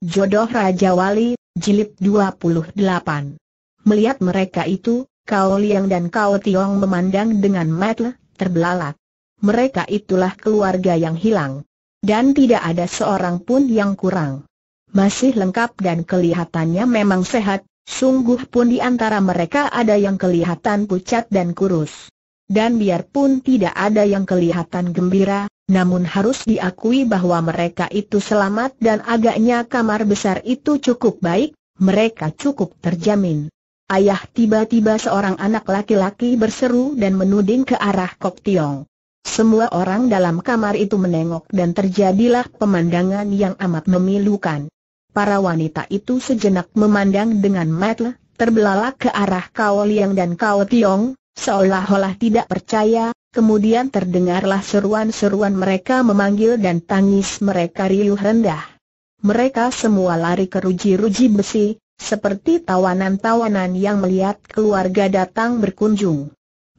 Jodoh Raja Wali, Jilid 28 Melihat mereka itu, Kao Liang dan Kao Tiong memandang dengan mata terbelalak. Mereka itulah keluarga yang hilang. Dan tidak ada seorang pun yang kurang. Masih lengkap dan kelihatannya memang sehat, sungguh pun di antara mereka ada yang kelihatan pucat dan kurus dan biarpun tidak ada yang kelihatan gembira, namun harus diakui bahwa mereka itu selamat dan agaknya kamar besar itu cukup baik, mereka cukup terjamin. Ayah tiba-tiba seorang anak laki-laki berseru dan menuding ke arah Kok Tiong. Semua orang dalam kamar itu menengok dan terjadilah pemandangan yang amat memilukan. Para wanita itu sejenak memandang dengan mata terbelalak ke arah Kao Liang dan Kao Tiong, seolah-olah tidak percaya, kemudian terdengarlah seruan-seruan mereka memanggil dan tangis mereka riuh rendah. Mereka semua lari ke ruji-ruji besi, seperti tawanan-tawanan yang melihat keluarga datang berkunjung.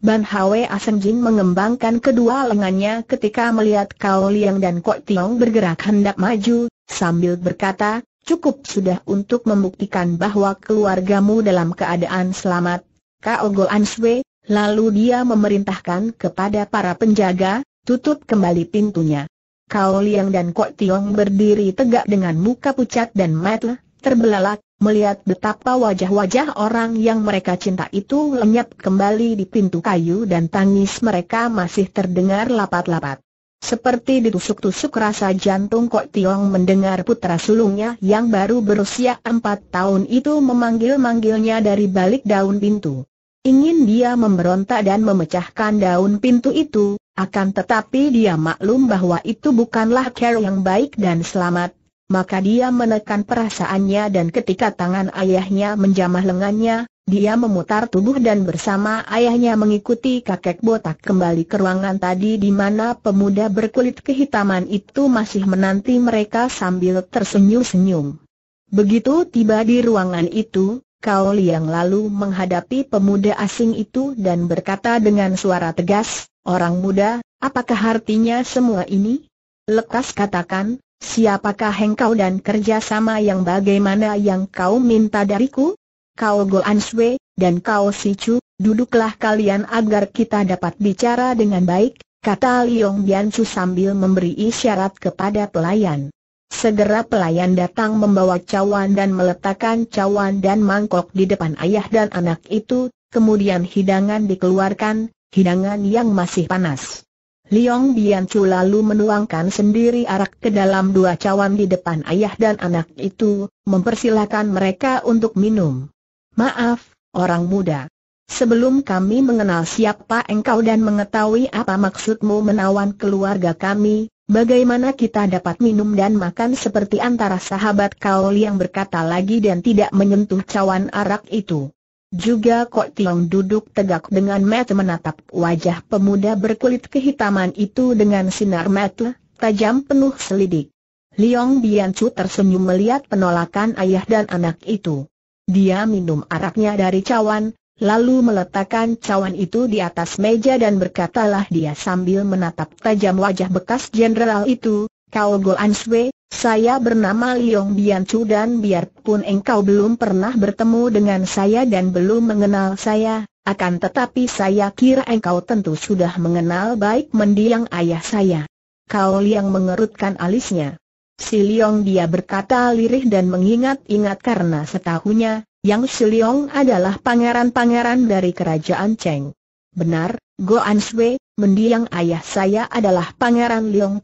Ban Hwe Asenjin mengembangkan kedua lengannya ketika melihat Kao Liang dan Kok Tiong bergerak hendak maju, sambil berkata, cukup sudah untuk membuktikan bahwa keluargamu dalam keadaan selamat. Kao An Swe, Lalu dia memerintahkan kepada para penjaga, tutup kembali pintunya. Kao Liang dan Kok Tiong berdiri tegak dengan muka pucat dan mata terbelalak, melihat betapa wajah-wajah orang yang mereka cinta itu lenyap kembali di pintu kayu dan tangis mereka masih terdengar lapat-lapat. Seperti ditusuk-tusuk rasa jantung Kok Tiong mendengar putra sulungnya yang baru berusia empat tahun itu memanggil-manggilnya dari balik daun pintu. Ingin dia memberontak dan memecahkan daun pintu itu, akan tetapi dia maklum bahwa itu bukanlah cara yang baik dan selamat, maka dia menekan perasaannya dan ketika tangan ayahnya menjamah lengannya, dia memutar tubuh dan bersama ayahnya mengikuti kakek botak kembali ke ruangan tadi di mana pemuda berkulit kehitaman itu masih menanti mereka sambil tersenyum-senyum. Begitu tiba di ruangan itu, Kau Liang lalu menghadapi pemuda asing itu dan berkata dengan suara tegas, Orang muda, apakah artinya semua ini? Lekas katakan, siapakah engkau dan kerjasama yang bagaimana yang kau minta dariku? Kau go Sui, dan kau Si Chu, duduklah kalian agar kita dapat bicara dengan baik, kata Liong Chu sambil memberi isyarat kepada pelayan. Segera pelayan datang membawa cawan dan meletakkan cawan dan mangkok di depan ayah dan anak itu, kemudian hidangan dikeluarkan, hidangan yang masih panas. Liong Biancu lalu menuangkan sendiri arak ke dalam dua cawan di depan ayah dan anak itu, mempersilahkan mereka untuk minum. Maaf, orang muda. Sebelum kami mengenal siapa engkau dan mengetahui apa maksudmu menawan keluarga kami, Bagaimana kita dapat minum dan makan seperti antara sahabat Kaol yang berkata lagi dan tidak menyentuh cawan arak itu? Juga Kok Tiong duduk tegak dengan mata menatap wajah pemuda berkulit kehitaman itu dengan sinar mata, tajam penuh selidik. Liong Biancu tersenyum melihat penolakan ayah dan anak itu. Dia minum araknya dari cawan, lalu meletakkan cawan itu di atas meja dan berkatalah dia sambil menatap tajam wajah bekas jenderal itu, Kau Goan Swe, saya bernama Liong Bian dan biarpun engkau belum pernah bertemu dengan saya dan belum mengenal saya, akan tetapi saya kira engkau tentu sudah mengenal baik mendiang ayah saya. Kau Liang mengerutkan alisnya. Si Liong dia berkata lirih dan mengingat-ingat karena setahunya, yang Siliong adalah pangeran-pangeran dari kerajaan Cheng. Benar, Go Sui, mendiang ayah saya adalah pangeran Liong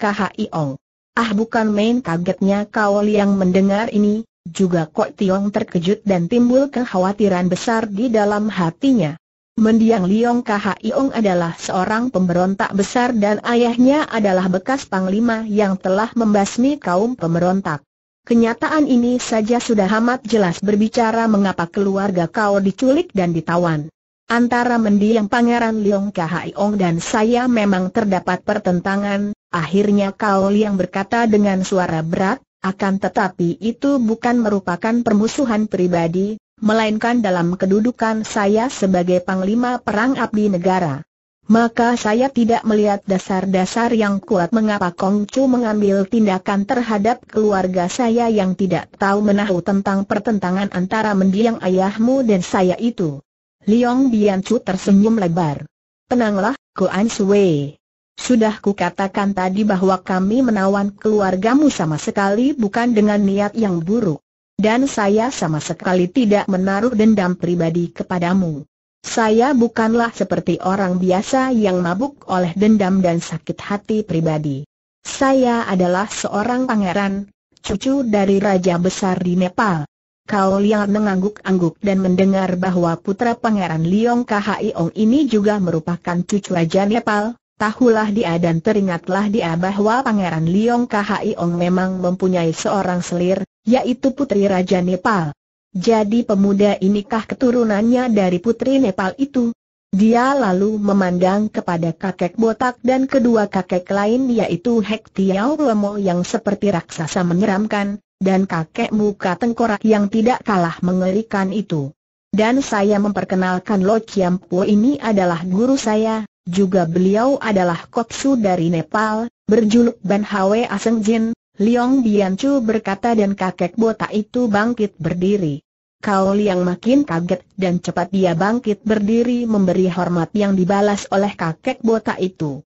Ong. Ah bukan main kagetnya kau yang mendengar ini, juga Kok Tiong terkejut dan timbul kekhawatiran besar di dalam hatinya. Mendiang Liong Ong adalah seorang pemberontak besar dan ayahnya adalah bekas panglima yang telah membasmi kaum pemberontak. Kenyataan ini saja sudah amat jelas berbicara mengapa keluarga kau diculik dan ditawan. Antara mendiang Pangeran Liong Kahaiong dan saya memang terdapat pertentangan, akhirnya Kau yang berkata dengan suara berat, akan tetapi itu bukan merupakan permusuhan pribadi, melainkan dalam kedudukan saya sebagai Panglima Perang Abdi Negara maka saya tidak melihat dasar-dasar yang kuat mengapa Kong Chu mengambil tindakan terhadap keluarga saya yang tidak tahu menahu tentang pertentangan antara mendiang ayahmu dan saya itu. Liong Bian Chu tersenyum lebar. Tenanglah, Kuan Sui. Sudah kukatakan tadi bahwa kami menawan keluargamu sama sekali bukan dengan niat yang buruk. Dan saya sama sekali tidak menaruh dendam pribadi kepadamu. Saya bukanlah seperti orang biasa yang mabuk oleh dendam dan sakit hati pribadi. Saya adalah seorang pangeran, cucu dari Raja Besar di Nepal. Kau yang mengangguk-angguk dan mendengar bahwa putra pangeran Liong Ong ini juga merupakan cucu Raja Nepal, tahulah dia dan teringatlah dia bahwa pangeran Liong Ong memang mempunyai seorang selir, yaitu putri Raja Nepal. Jadi pemuda inikah keturunannya dari putri Nepal itu? Dia lalu memandang kepada kakek botak dan kedua kakek lain yaitu Hek Tiau Lomo yang seperti raksasa menyeramkan, dan kakek muka tengkorak yang tidak kalah mengerikan itu. Dan saya memperkenalkan Lo Chiam Po ini adalah guru saya, juga beliau adalah kopsu dari Nepal, berjuluk Ban Hwe Aseng Jin, Liong Chu berkata dan kakek botak itu bangkit berdiri. Kau Liang makin kaget dan cepat dia bangkit berdiri memberi hormat yang dibalas oleh kakek botak itu.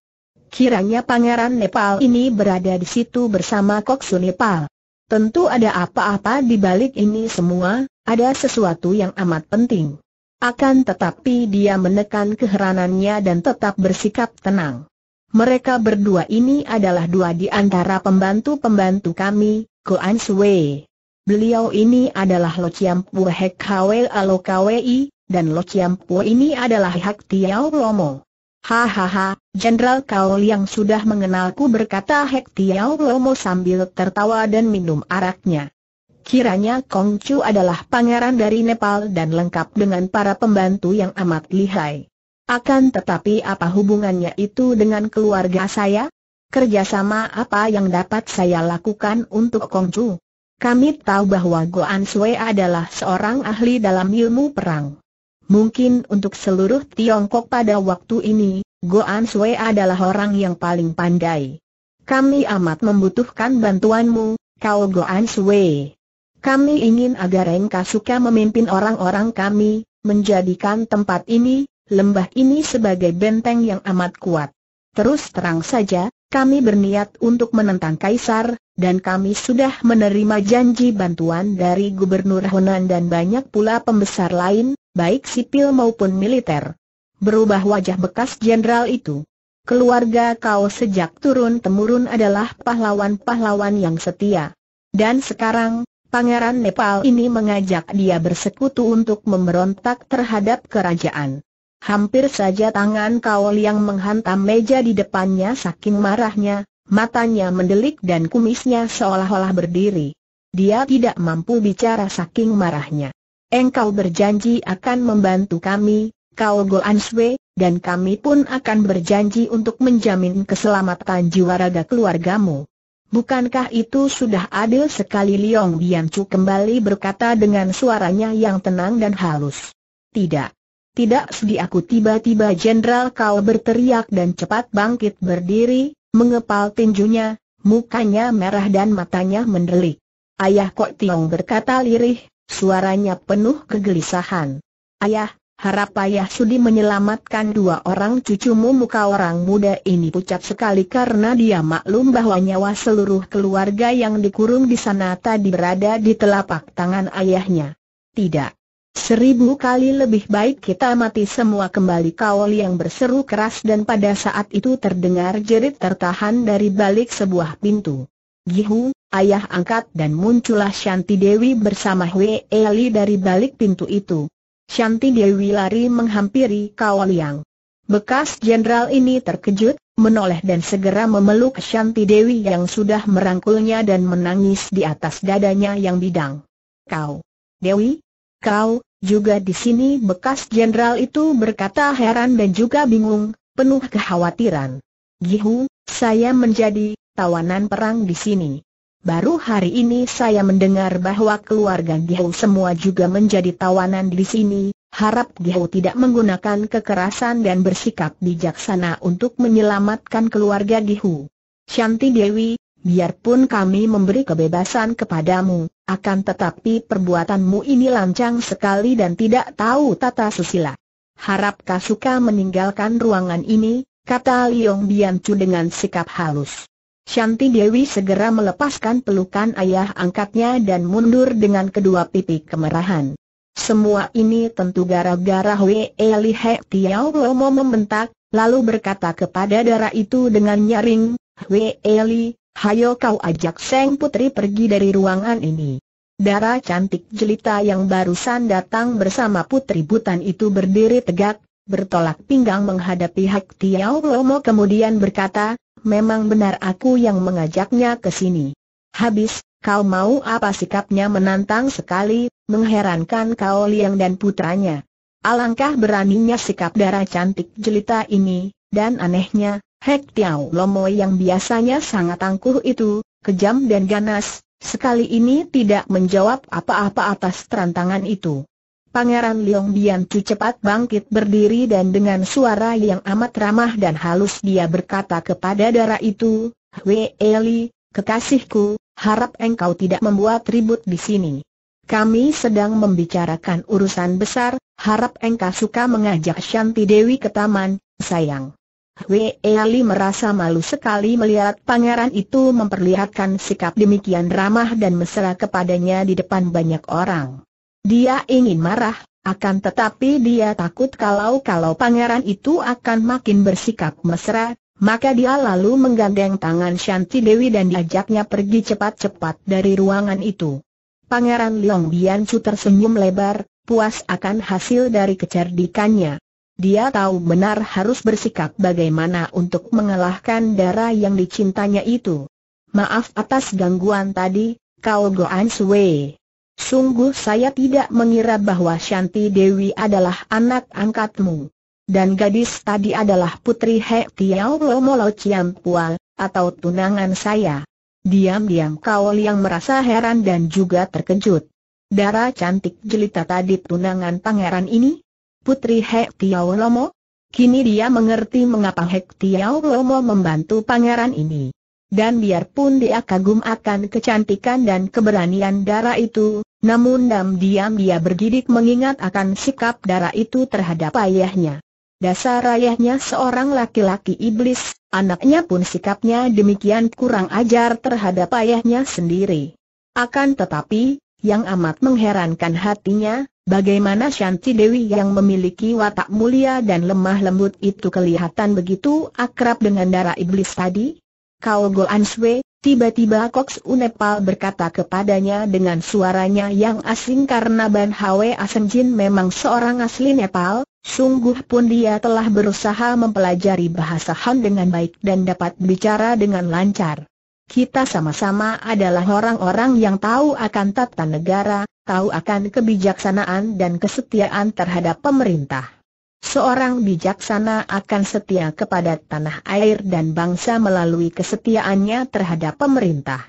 Kiranya pangeran Nepal ini berada di situ bersama Koksu Nepal. Tentu ada apa-apa di balik ini semua, ada sesuatu yang amat penting. Akan tetapi dia menekan keheranannya dan tetap bersikap tenang. Mereka berdua ini adalah dua di antara pembantu-pembantu kami, Kuan Sui. Beliau ini adalah Lo Chiam Pue Hek Kwe Alo I, dan Lo Chiam ini adalah Hak Tiao Lomo. Hahaha, Jenderal Kau yang sudah mengenalku berkata Hek Tiao Lomo sambil tertawa dan minum araknya. Kiranya Kong Chu adalah pangeran dari Nepal dan lengkap dengan para pembantu yang amat lihai. Akan tetapi apa hubungannya itu dengan keluarga saya? Kerjasama apa yang dapat saya lakukan untuk Kong Chu? Kami tahu bahwa Goan Sui adalah seorang ahli dalam ilmu perang. Mungkin untuk seluruh Tiongkok pada waktu ini, Goan Sui adalah orang yang paling pandai. Kami amat membutuhkan bantuanmu, kau Goan Sui. Kami ingin agar Engkasuka memimpin orang-orang kami, menjadikan tempat ini, lembah ini sebagai benteng yang amat kuat. Terus terang saja, kami berniat untuk menentang Kaisar, dan kami sudah menerima janji bantuan dari Gubernur Honan dan banyak pula pembesar lain, baik sipil maupun militer. Berubah wajah bekas jenderal itu. Keluarga kau sejak turun-temurun adalah pahlawan-pahlawan yang setia. Dan sekarang, Pangeran Nepal ini mengajak dia bersekutu untuk memberontak terhadap kerajaan. Hampir saja tangan kaul yang menghantam meja di depannya saking marahnya, matanya mendelik dan kumisnya seolah-olah berdiri. Dia tidak mampu bicara saking marahnya. Engkau berjanji akan membantu kami, Kaol Goanswe, dan kami pun akan berjanji untuk menjamin keselamatan jiwa raga keluargamu. Bukankah itu sudah adil sekali Liong Biancu kembali berkata dengan suaranya yang tenang dan halus? Tidak. Tidak sedih aku tiba-tiba Jenderal Kau berteriak dan cepat bangkit berdiri, mengepal tinjunya, mukanya merah dan matanya mendelik. Ayah Kok Tiong berkata lirih, suaranya penuh kegelisahan. Ayah, harap ayah sudi menyelamatkan dua orang cucumu muka orang muda ini pucat sekali karena dia maklum bahwa nyawa seluruh keluarga yang dikurung di sana tadi berada di telapak tangan ayahnya. Tidak. Seribu kali lebih baik kita mati semua kembali Kaol yang berseru keras dan pada saat itu terdengar jerit tertahan dari balik sebuah pintu. Gihu, ayah angkat dan muncullah Shanti Dewi bersama Hwe Eli dari balik pintu itu. Shanti Dewi lari menghampiri Kaol yang. Bekas jenderal ini terkejut, menoleh dan segera memeluk Shanti Dewi yang sudah merangkulnya dan menangis di atas dadanya yang bidang. Kau, Dewi, Kau, juga di sini bekas jenderal itu berkata heran dan juga bingung, penuh kekhawatiran. Gihu, saya menjadi tawanan perang di sini. Baru hari ini saya mendengar bahwa keluarga Gihu semua juga menjadi tawanan di sini, harap Gihu tidak menggunakan kekerasan dan bersikap bijaksana untuk menyelamatkan keluarga Gihu. Shanti Dewi, biarpun kami memberi kebebasan kepadamu, akan tetapi perbuatanmu ini lancang sekali dan tidak tahu tata susila. Harap Kasuka meninggalkan ruangan ini, kata Liong Biancu dengan sikap halus. Shanti Dewi segera melepaskan pelukan ayah angkatnya dan mundur dengan kedua pipi kemerahan. Semua ini tentu gara-gara Wei Li He Tiao Lomo membentak, lalu berkata kepada darah itu dengan nyaring, Wei Eli, Hayo kau ajak Seng Putri pergi dari ruangan ini. Darah cantik jelita yang barusan datang bersama Putri Butan itu berdiri tegak, bertolak pinggang menghadapi Hak Tiao Lomo kemudian berkata, memang benar aku yang mengajaknya ke sini. Habis, kau mau apa sikapnya menantang sekali, mengherankan kau Liang dan putranya. Alangkah beraninya sikap darah cantik jelita ini, dan anehnya, Hek Tiao Lomoy yang biasanya sangat tangguh itu, kejam dan ganas, sekali ini tidak menjawab apa-apa atas tantangan itu. Pangeran Liong Bian Chu cepat bangkit berdiri dan dengan suara yang amat ramah dan halus dia berkata kepada darah itu, Wei Eli, kekasihku, harap engkau tidak membuat ribut di sini. Kami sedang membicarakan urusan besar, harap engkau suka mengajak Shanti Dewi ke taman, sayang. Wei Ali merasa malu sekali melihat pangeran itu memperlihatkan sikap demikian ramah dan mesra kepadanya di depan banyak orang. Dia ingin marah, akan tetapi dia takut kalau-kalau pangeran itu akan makin bersikap mesra, maka dia lalu menggandeng tangan Shanti Dewi dan diajaknya pergi cepat-cepat dari ruangan itu. Pangeran Liong Biancu tersenyum lebar, puas akan hasil dari kecerdikannya. Dia tahu benar harus bersikap bagaimana untuk mengalahkan darah yang dicintanya itu. Maaf atas gangguan tadi, Kau Goan Sui. Sungguh saya tidak mengira bahwa Shanti Dewi adalah anak angkatmu. Dan gadis tadi adalah putri He Tiao Lomolo Pual, atau tunangan saya. Diam-diam kau yang merasa heran dan juga terkejut. Darah cantik jelita tadi tunangan pangeran ini? Putri Hek Tiau Lomo? Kini dia mengerti mengapa Hek Tiau Lomo membantu pangeran ini. Dan biarpun dia kagum akan kecantikan dan keberanian darah itu, namun diam-diam dia bergidik mengingat akan sikap darah itu terhadap ayahnya. Dasar ayahnya seorang laki-laki iblis, anaknya pun sikapnya demikian kurang ajar terhadap ayahnya sendiri. Akan tetapi, yang amat mengherankan hatinya, Bagaimana Shanti Dewi yang memiliki watak mulia dan lemah lembut itu kelihatan begitu akrab dengan darah iblis tadi? Kau go Swe, tiba-tiba Koks Unepal berkata kepadanya dengan suaranya yang asing karena Ban Hwe Asemjin memang seorang asli Nepal, sungguh pun dia telah berusaha mempelajari bahasa Han dengan baik dan dapat bicara dengan lancar. Kita sama-sama adalah orang-orang yang tahu akan tata negara, tahu akan kebijaksanaan dan kesetiaan terhadap pemerintah. Seorang bijaksana akan setia kepada tanah air dan bangsa melalui kesetiaannya terhadap pemerintah.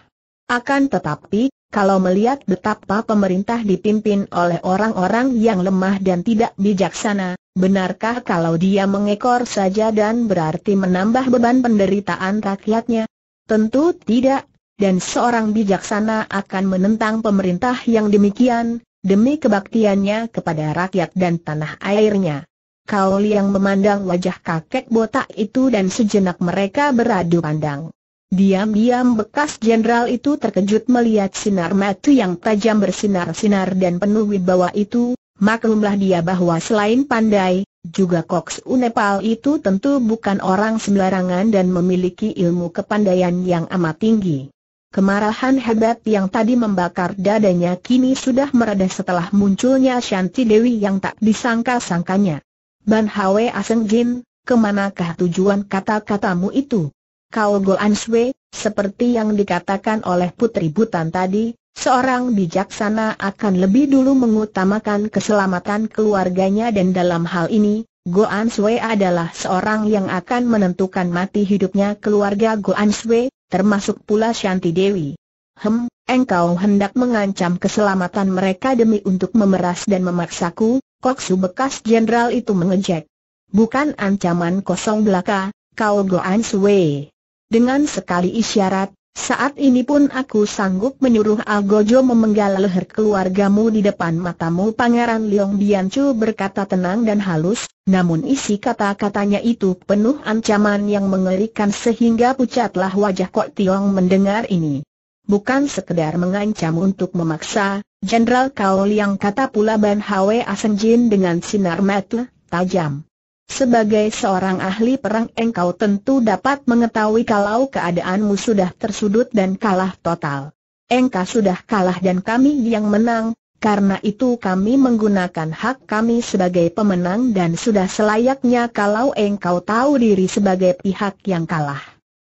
Akan tetapi, kalau melihat betapa pemerintah dipimpin oleh orang-orang yang lemah dan tidak bijaksana, benarkah kalau dia mengekor saja dan berarti menambah beban penderitaan rakyatnya? Tentu tidak, dan seorang bijaksana akan menentang pemerintah yang demikian, demi kebaktiannya kepada rakyat dan tanah airnya. Kau yang memandang wajah kakek botak itu dan sejenak mereka beradu pandang. Diam-diam bekas jenderal itu terkejut melihat sinar mata yang tajam bersinar-sinar dan penuh wibawa itu, Maklumlah dia bahwa selain pandai, juga Koks Unepal itu tentu bukan orang sembarangan dan memiliki ilmu kepandaian yang amat tinggi. Kemarahan hebat yang tadi membakar dadanya kini sudah mereda setelah munculnya Shanti Dewi yang tak disangka-sangkanya. Ban Hwe Aseng Jin, kemanakah tujuan kata-katamu itu? Kau Goan Swe, seperti yang dikatakan oleh Putri Butan tadi, Seorang bijaksana akan lebih dulu mengutamakan keselamatan keluarganya dan dalam hal ini, Goan Sui adalah seorang yang akan menentukan mati hidupnya keluarga Goan Sui, termasuk pula Shanti Dewi. Hem, engkau hendak mengancam keselamatan mereka demi untuk memeras dan memaksaku, Koksu bekas jenderal itu mengejek. Bukan ancaman kosong belaka, kau Goan Sui. Dengan sekali isyarat, saat ini pun aku sanggup menyuruh Algojo memenggal leher keluargamu di depan matamu Pangeran Leong Biancu berkata tenang dan halus, namun isi kata-katanya itu penuh ancaman yang mengerikan sehingga pucatlah wajah Kok Tiong mendengar ini. Bukan sekedar mengancam untuk memaksa, Jenderal Kao Liang kata pula Ban Hwe Asenjin dengan sinar mata tajam. Sebagai seorang ahli perang engkau tentu dapat mengetahui kalau keadaanmu sudah tersudut dan kalah total. Engkau sudah kalah dan kami yang menang, karena itu kami menggunakan hak kami sebagai pemenang dan sudah selayaknya kalau engkau tahu diri sebagai pihak yang kalah.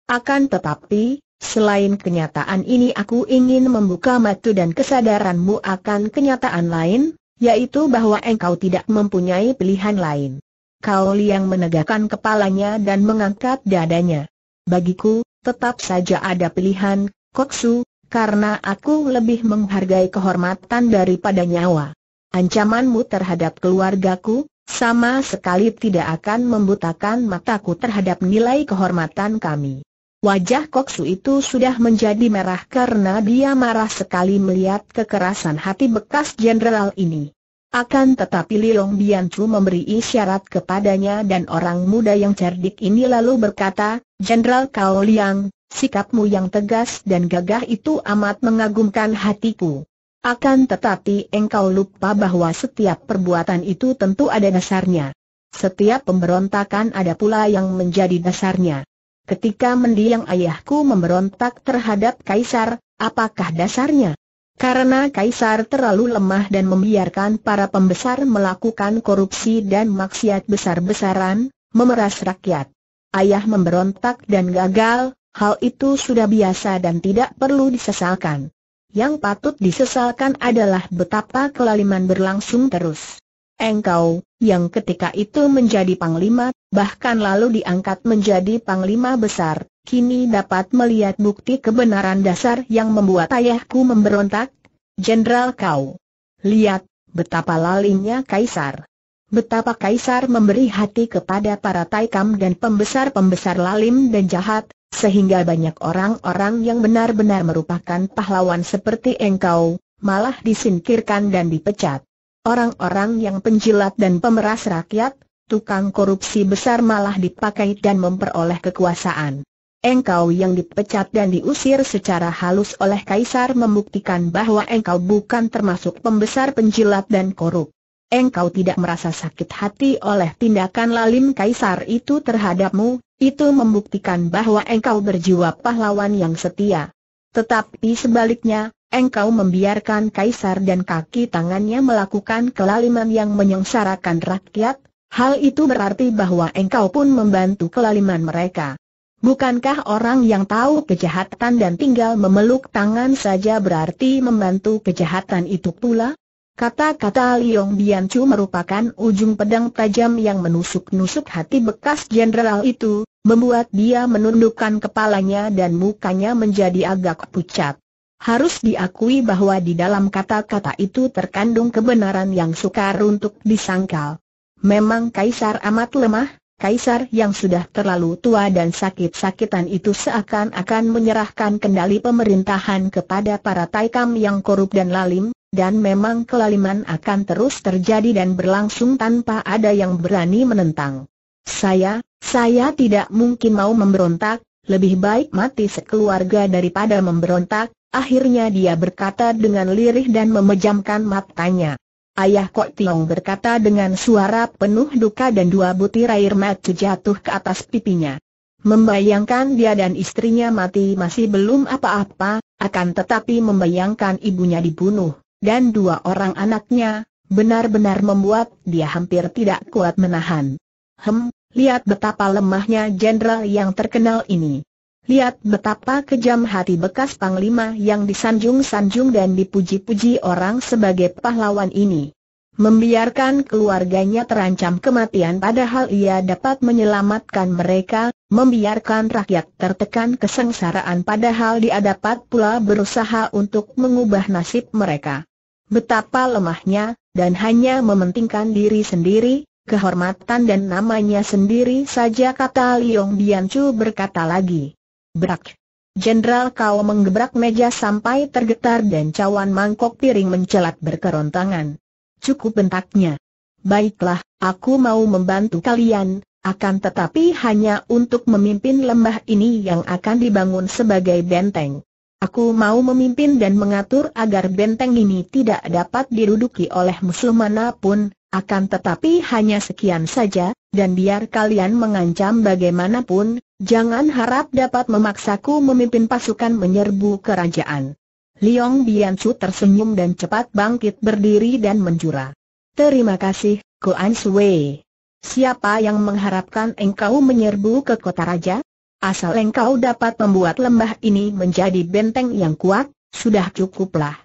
Akan tetapi, selain kenyataan ini aku ingin membuka matu dan kesadaranmu akan kenyataan lain, yaitu bahwa engkau tidak mempunyai pilihan lain. Kau Liang menegakkan kepalanya dan mengangkat dadanya. Bagiku, tetap saja ada pilihan, Koksu, karena aku lebih menghargai kehormatan daripada nyawa. Ancamanmu terhadap keluargaku, sama sekali tidak akan membutakan mataku terhadap nilai kehormatan kami. Wajah Koksu itu sudah menjadi merah karena dia marah sekali melihat kekerasan hati bekas jenderal ini. Akan tetapi Liong Chu memberi isyarat kepadanya dan orang muda yang cerdik ini lalu berkata, Jenderal Kao Liang, sikapmu yang tegas dan gagah itu amat mengagumkan hatiku. Akan tetapi engkau lupa bahwa setiap perbuatan itu tentu ada dasarnya. Setiap pemberontakan ada pula yang menjadi dasarnya. Ketika mendiang ayahku memberontak terhadap kaisar, apakah dasarnya? Karena Kaisar terlalu lemah dan membiarkan para pembesar melakukan korupsi dan maksiat besar-besaran, memeras rakyat. Ayah memberontak dan gagal, hal itu sudah biasa dan tidak perlu disesalkan. Yang patut disesalkan adalah betapa kelaliman berlangsung terus. Engkau, yang ketika itu menjadi panglima, bahkan lalu diangkat menjadi panglima besar, kini dapat melihat bukti kebenaran dasar yang membuat ayahku memberontak? Jenderal kau. Lihat, betapa lalinya Kaisar. Betapa Kaisar memberi hati kepada para taikam dan pembesar-pembesar lalim dan jahat, sehingga banyak orang-orang yang benar-benar merupakan pahlawan seperti engkau, malah disingkirkan dan dipecat. Orang-orang yang penjilat dan pemeras rakyat, tukang korupsi besar malah dipakai dan memperoleh kekuasaan. Engkau yang dipecat dan diusir secara halus oleh Kaisar membuktikan bahwa engkau bukan termasuk pembesar penjilat dan korup. Engkau tidak merasa sakit hati oleh tindakan lalim Kaisar itu terhadapmu, itu membuktikan bahwa engkau berjiwa pahlawan yang setia. Tetapi sebaliknya, engkau membiarkan Kaisar dan kaki tangannya melakukan kelaliman yang menyengsarakan rakyat, hal itu berarti bahwa engkau pun membantu kelaliman mereka. Bukankah orang yang tahu kejahatan dan tinggal memeluk tangan saja berarti membantu kejahatan itu pula? Kata-kata Liong Biancu merupakan ujung pedang tajam yang menusuk-nusuk hati bekas jenderal itu, membuat dia menundukkan kepalanya dan mukanya menjadi agak pucat. Harus diakui bahwa di dalam kata-kata itu terkandung kebenaran yang sukar untuk disangkal. Memang Kaisar amat lemah, Kaisar yang sudah terlalu tua dan sakit-sakitan itu seakan-akan menyerahkan kendali pemerintahan kepada para taikam yang korup dan lalim, dan memang kelaliman akan terus terjadi dan berlangsung tanpa ada yang berani menentang. Saya, saya tidak mungkin mau memberontak, lebih baik mati sekeluarga daripada memberontak, akhirnya dia berkata dengan lirih dan memejamkan matanya. Ayah Kok Tiong berkata dengan suara penuh duka dan dua butir air mata jatuh ke atas pipinya. Membayangkan dia dan istrinya mati masih belum apa-apa, akan tetapi membayangkan ibunya dibunuh, dan dua orang anaknya, benar-benar membuat dia hampir tidak kuat menahan. Hem, lihat betapa lemahnya jenderal yang terkenal ini. Lihat betapa kejam hati bekas Panglima yang disanjung-sanjung dan dipuji-puji orang sebagai pahlawan ini. Membiarkan keluarganya terancam kematian padahal ia dapat menyelamatkan mereka, membiarkan rakyat tertekan kesengsaraan padahal dia dapat pula berusaha untuk mengubah nasib mereka. Betapa lemahnya, dan hanya mementingkan diri sendiri, kehormatan dan namanya sendiri saja kata Liong Biancu berkata lagi. Brak. Jenderal kau menggebrak meja sampai tergetar dan cawan mangkok piring mencelat berkerontangan. Cukup bentaknya. Baiklah, aku mau membantu kalian, akan tetapi hanya untuk memimpin lembah ini yang akan dibangun sebagai benteng. Aku mau memimpin dan mengatur agar benteng ini tidak dapat diruduki oleh musuh manapun, akan tetapi hanya sekian saja, dan biar kalian mengancam bagaimanapun, Jangan harap dapat memaksaku memimpin pasukan menyerbu kerajaan. Liong Chu tersenyum dan cepat bangkit berdiri dan menjura. Terima kasih, Koan Sui. Siapa yang mengharapkan engkau menyerbu ke kota raja? Asal engkau dapat membuat lembah ini menjadi benteng yang kuat, sudah cukuplah.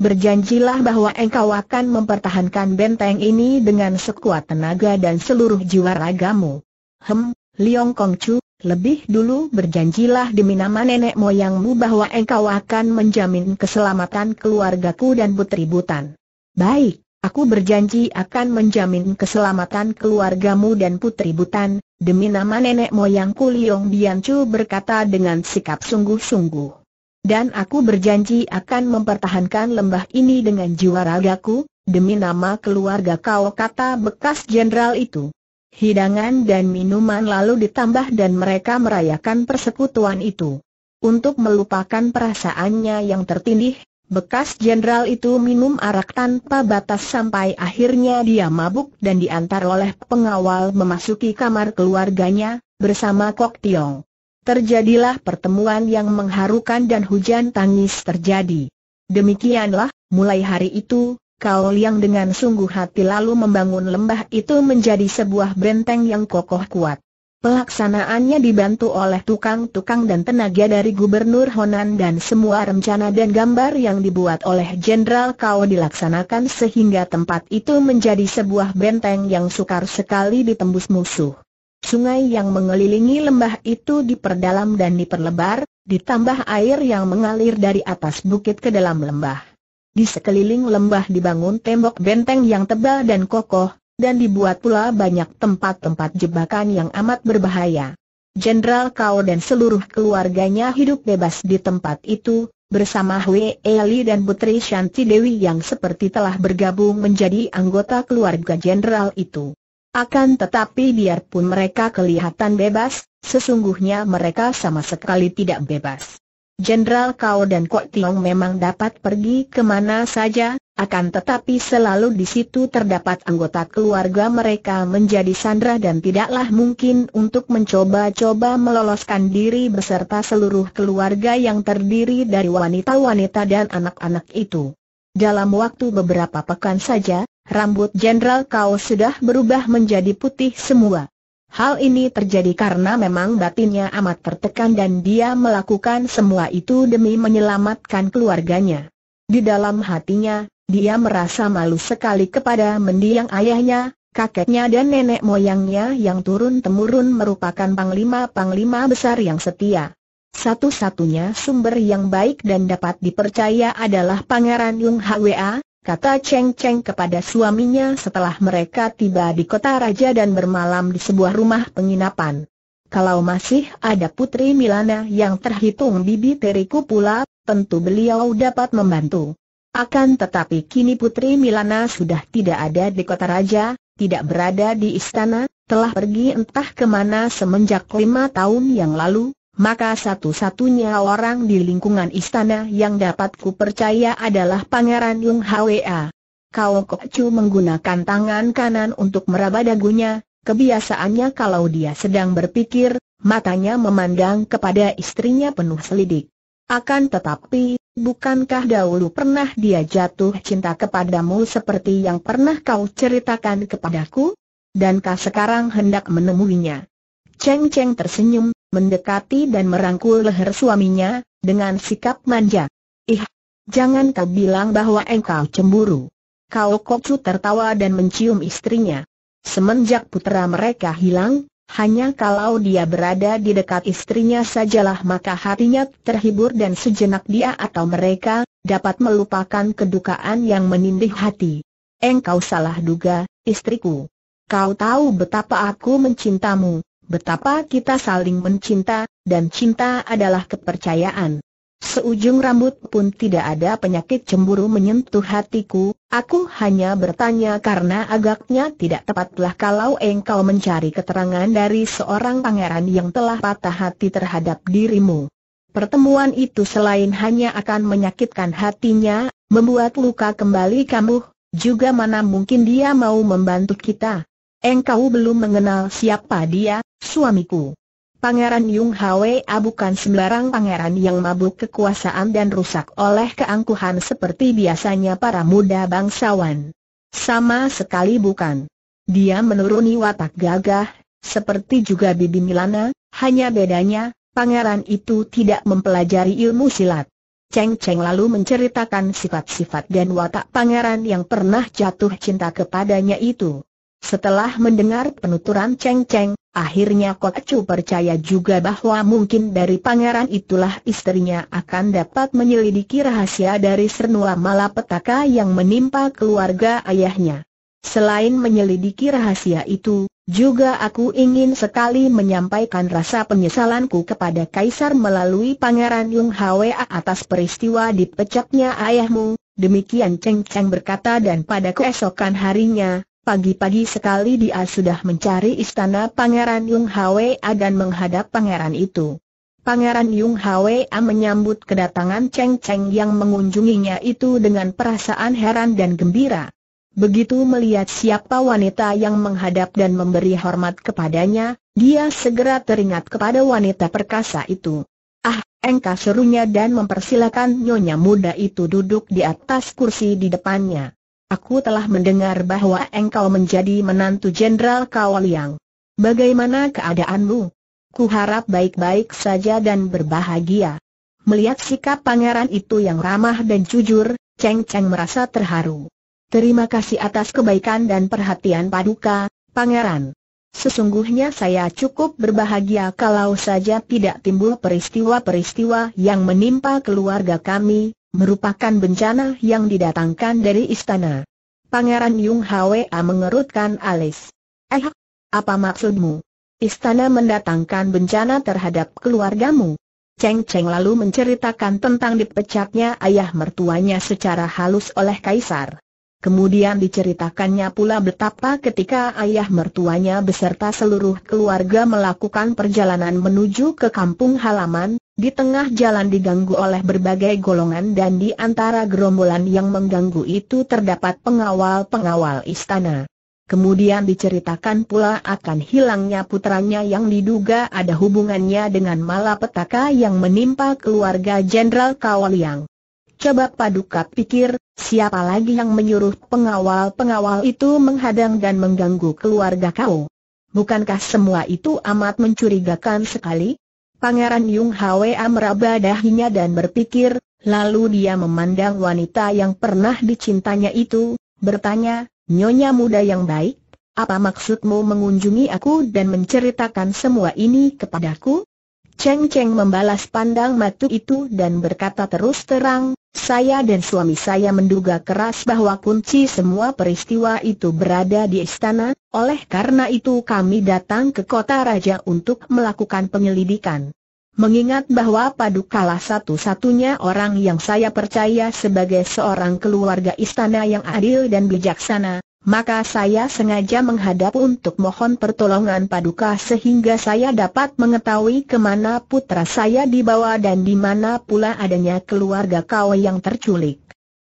Berjanjilah bahwa engkau akan mempertahankan benteng ini dengan sekuat tenaga dan seluruh jiwa ragamu. Hem, Liong Chu, lebih dulu berjanjilah demi nama nenek moyangmu bahwa engkau akan menjamin keselamatan keluargaku dan putri butan. Baik, aku berjanji akan menjamin keselamatan keluargamu dan putri butan, demi nama nenek moyangku Liong Biancu berkata dengan sikap sungguh-sungguh. Dan aku berjanji akan mempertahankan lembah ini dengan jiwa ragaku, demi nama keluarga kau kata bekas jenderal itu hidangan dan minuman lalu ditambah dan mereka merayakan persekutuan itu. Untuk melupakan perasaannya yang tertindih, bekas jenderal itu minum arak tanpa batas sampai akhirnya dia mabuk dan diantar oleh pengawal memasuki kamar keluarganya, bersama Kok Tiong. Terjadilah pertemuan yang mengharukan dan hujan tangis terjadi. Demikianlah, mulai hari itu, Kau yang dengan sungguh hati lalu membangun lembah itu menjadi sebuah benteng yang kokoh kuat. Pelaksanaannya dibantu oleh tukang-tukang dan tenaga dari Gubernur Honan dan semua rencana dan gambar yang dibuat oleh Jenderal Kau dilaksanakan sehingga tempat itu menjadi sebuah benteng yang sukar sekali ditembus musuh. Sungai yang mengelilingi lembah itu diperdalam dan diperlebar, ditambah air yang mengalir dari atas bukit ke dalam lembah. Di sekeliling lembah dibangun tembok benteng yang tebal dan kokoh, dan dibuat pula banyak tempat-tempat jebakan yang amat berbahaya. Jenderal Kao dan seluruh keluarganya hidup bebas di tempat itu, bersama Hui Eli dan Putri Shanti Dewi yang seperti telah bergabung menjadi anggota keluarga jenderal itu. Akan tetapi biarpun mereka kelihatan bebas, sesungguhnya mereka sama sekali tidak bebas. Jenderal Kau dan Kok Tiong memang dapat pergi kemana saja, akan tetapi selalu di situ terdapat anggota keluarga mereka menjadi sandera dan tidaklah mungkin untuk mencoba-coba meloloskan diri beserta seluruh keluarga yang terdiri dari wanita-wanita dan anak-anak itu. Dalam waktu beberapa pekan saja, rambut Jenderal Kau sudah berubah menjadi putih semua. Hal ini terjadi karena memang batinnya amat tertekan dan dia melakukan semua itu demi menyelamatkan keluarganya. Di dalam hatinya, dia merasa malu sekali kepada mendiang ayahnya, kakeknya dan nenek moyangnya yang turun-temurun merupakan panglima-panglima besar yang setia. Satu-satunya sumber yang baik dan dapat dipercaya adalah Pangeran Yung Hwa, kata Cheng Cheng kepada suaminya setelah mereka tiba di kota raja dan bermalam di sebuah rumah penginapan. Kalau masih ada putri Milana yang terhitung bibi teriku pula, tentu beliau dapat membantu. Akan tetapi kini putri Milana sudah tidak ada di kota raja, tidak berada di istana, telah pergi entah kemana semenjak lima tahun yang lalu, maka satu-satunya orang di lingkungan istana yang dapat percaya adalah Pangeran Yung Hwa. Kau Chu menggunakan tangan kanan untuk meraba dagunya, kebiasaannya kalau dia sedang berpikir, matanya memandang kepada istrinya penuh selidik. Akan tetapi, bukankah dahulu pernah dia jatuh cinta kepadamu seperti yang pernah kau ceritakan kepadaku? Dan Dankah sekarang hendak menemuinya? Cheng Cheng tersenyum, mendekati dan merangkul leher suaminya, dengan sikap manja. Ih, jangan kau bilang bahwa engkau cemburu. Kau Kokcu tertawa dan mencium istrinya. Semenjak putera mereka hilang, hanya kalau dia berada di dekat istrinya sajalah maka hatinya terhibur dan sejenak dia atau mereka, dapat melupakan kedukaan yang menindih hati. Engkau salah duga, istriku. Kau tahu betapa aku mencintamu, Betapa kita saling mencinta, dan cinta adalah kepercayaan. Seujung rambut pun tidak ada penyakit cemburu menyentuh hatiku, aku hanya bertanya karena agaknya tidak tepatlah kalau engkau mencari keterangan dari seorang pangeran yang telah patah hati terhadap dirimu. Pertemuan itu selain hanya akan menyakitkan hatinya, membuat luka kembali kamu, juga mana mungkin dia mau membantu kita. Engkau belum mengenal siapa dia, suamiku. Pangeran Yung abu ah, bukan sembarang pangeran yang mabuk kekuasaan dan rusak oleh keangkuhan seperti biasanya para muda bangsawan. Sama sekali bukan. Dia menuruni watak gagah, seperti juga Bibi Milana, hanya bedanya, pangeran itu tidak mempelajari ilmu silat. Cheng Cheng lalu menceritakan sifat-sifat dan watak pangeran yang pernah jatuh cinta kepadanya itu. Setelah mendengar penuturan Cheng Cheng, akhirnya Kok Chu percaya juga bahwa mungkin dari pangeran itulah istrinya akan dapat menyelidiki rahasia dari sernua malapetaka yang menimpa keluarga ayahnya. Selain menyelidiki rahasia itu, juga aku ingin sekali menyampaikan rasa penyesalanku kepada Kaisar melalui Pangeran Yung Hwa atas peristiwa dipecatnya ayahmu, demikian Cheng Cheng berkata dan pada keesokan harinya, Pagi-pagi sekali dia sudah mencari istana Pangeran Yung Hwa dan menghadap pangeran itu. Pangeran Yung Hwa menyambut kedatangan Cheng Cheng yang mengunjunginya itu dengan perasaan heran dan gembira. Begitu melihat siapa wanita yang menghadap dan memberi hormat kepadanya, dia segera teringat kepada wanita perkasa itu. Ah, engkau serunya dan mempersilakan nyonya muda itu duduk di atas kursi di depannya. Aku telah mendengar bahwa engkau menjadi menantu Jenderal Kawaliang. Bagaimana keadaanmu? Kuharap baik-baik saja dan berbahagia. Melihat sikap pangeran itu yang ramah dan jujur, Cheng Cheng merasa terharu. Terima kasih atas kebaikan dan perhatian Paduka, pangeran. Sesungguhnya saya cukup berbahagia kalau saja tidak timbul peristiwa-peristiwa yang menimpa keluarga kami, merupakan bencana yang didatangkan dari istana. Pangeran Yung Hwa mengerutkan alis. Eh, apa maksudmu? Istana mendatangkan bencana terhadap keluargamu. Cheng Cheng lalu menceritakan tentang dipecatnya ayah mertuanya secara halus oleh kaisar. Kemudian diceritakannya pula betapa ketika ayah mertuanya beserta seluruh keluarga melakukan perjalanan menuju ke kampung halaman, di tengah jalan diganggu oleh berbagai golongan dan di antara gerombolan yang mengganggu itu terdapat pengawal-pengawal istana. Kemudian diceritakan pula akan hilangnya putranya yang diduga ada hubungannya dengan malapetaka yang menimpa keluarga Jenderal Kawaliang. Coba paduka pikir, siapa lagi yang menyuruh pengawal-pengawal itu menghadang dan mengganggu keluarga kau? Bukankah semua itu amat mencurigakan sekali? Pangeran Yung Hwa meraba dahinya dan berpikir, lalu dia memandang wanita yang pernah dicintanya itu, bertanya, Nyonya muda yang baik, apa maksudmu mengunjungi aku dan menceritakan semua ini kepadaku? Cheng Cheng membalas pandang matu itu dan berkata terus terang, saya dan suami saya menduga keras bahwa kunci semua peristiwa itu berada di istana, oleh karena itu kami datang ke kota raja untuk melakukan penyelidikan. Mengingat bahwa Padukalah satu-satunya orang yang saya percaya sebagai seorang keluarga istana yang adil dan bijaksana, maka saya sengaja menghadap untuk mohon pertolongan Paduka sehingga saya dapat mengetahui kemana putra saya dibawa dan di mana pula adanya keluarga kau yang terculik.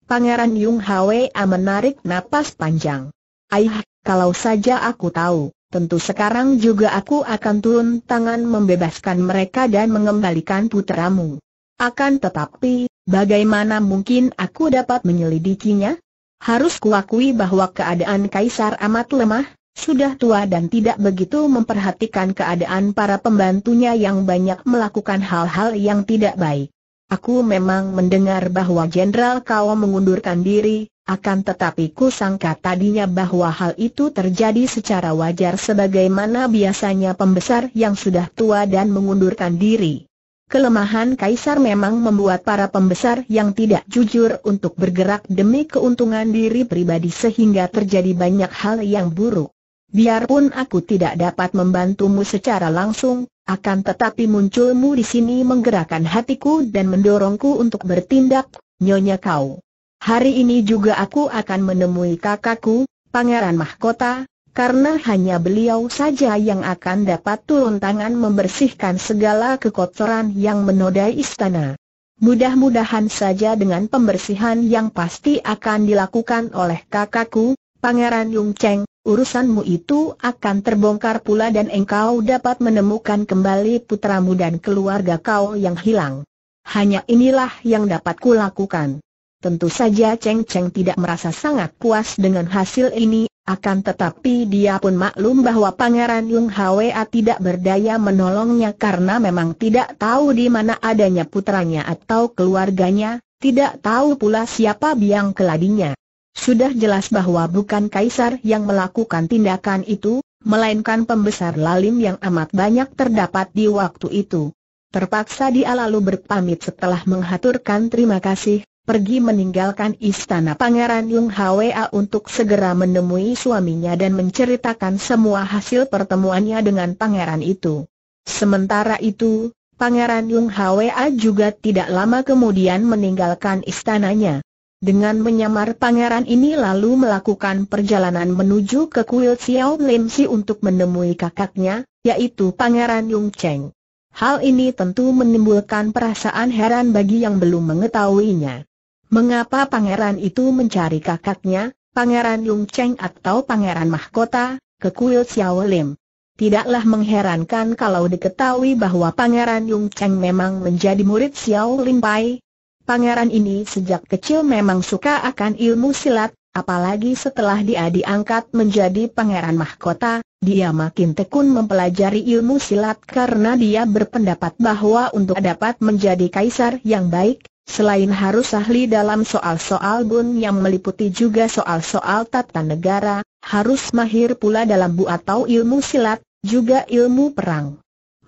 Pangeran Yung A menarik napas panjang. Ayah, kalau saja aku tahu, tentu sekarang juga aku akan turun tangan membebaskan mereka dan mengembalikan putramu. Akan tetapi, bagaimana mungkin aku dapat menyelidikinya? Harus kuakui bahwa keadaan Kaisar amat lemah, sudah tua dan tidak begitu memperhatikan keadaan para pembantunya yang banyak melakukan hal-hal yang tidak baik. Aku memang mendengar bahwa Jenderal Kau mengundurkan diri, akan tetapi ku sangka tadinya bahwa hal itu terjadi secara wajar sebagaimana biasanya pembesar yang sudah tua dan mengundurkan diri. Kelemahan Kaisar memang membuat para pembesar yang tidak jujur untuk bergerak demi keuntungan diri pribadi sehingga terjadi banyak hal yang buruk. Biarpun aku tidak dapat membantumu secara langsung, akan tetapi munculmu di sini menggerakkan hatiku dan mendorongku untuk bertindak, nyonya kau. Hari ini juga aku akan menemui kakakku, Pangeran Mahkota, karena hanya beliau saja yang akan dapat turun tangan membersihkan segala kekotoran yang menodai istana. Mudah-mudahan saja dengan pembersihan yang pasti akan dilakukan oleh kakakku, Pangeran Yung Cheng, urusanmu itu akan terbongkar pula dan engkau dapat menemukan kembali putramu dan keluarga kau yang hilang. Hanya inilah yang dapat kulakukan. Tentu saja Cheng Cheng tidak merasa sangat puas dengan hasil ini, akan tetapi dia pun maklum bahwa Pangeran Yung Hwa tidak berdaya menolongnya karena memang tidak tahu di mana adanya putranya atau keluarganya, tidak tahu pula siapa biang keladinya. Sudah jelas bahwa bukan kaisar yang melakukan tindakan itu, melainkan pembesar lalim yang amat banyak terdapat di waktu itu. Terpaksa dia lalu berpamit setelah menghaturkan terima kasih, pergi meninggalkan istana Pangeran Yung Hwa untuk segera menemui suaminya dan menceritakan semua hasil pertemuannya dengan pangeran itu. Sementara itu, Pangeran Yung Hwa juga tidak lama kemudian meninggalkan istananya. Dengan menyamar pangeran ini lalu melakukan perjalanan menuju ke kuil Xiao Lim Si untuk menemui kakaknya, yaitu Pangeran Yung Cheng. Hal ini tentu menimbulkan perasaan heran bagi yang belum mengetahuinya. Mengapa pangeran itu mencari kakaknya, pangeran Yung Cheng atau pangeran mahkota, ke kuil Xiao Lim? Tidaklah mengherankan kalau diketahui bahwa Pangeran Yung Cheng memang menjadi murid Xiao Lim Pai. Pangeran ini sejak kecil memang suka akan ilmu silat, apalagi setelah dia diangkat menjadi pangeran mahkota, dia makin tekun mempelajari ilmu silat karena dia berpendapat bahwa untuk dapat menjadi kaisar yang baik, Selain harus ahli dalam soal-soal bun yang meliputi juga soal-soal tata negara, harus mahir pula dalam bu atau ilmu silat, juga ilmu perang.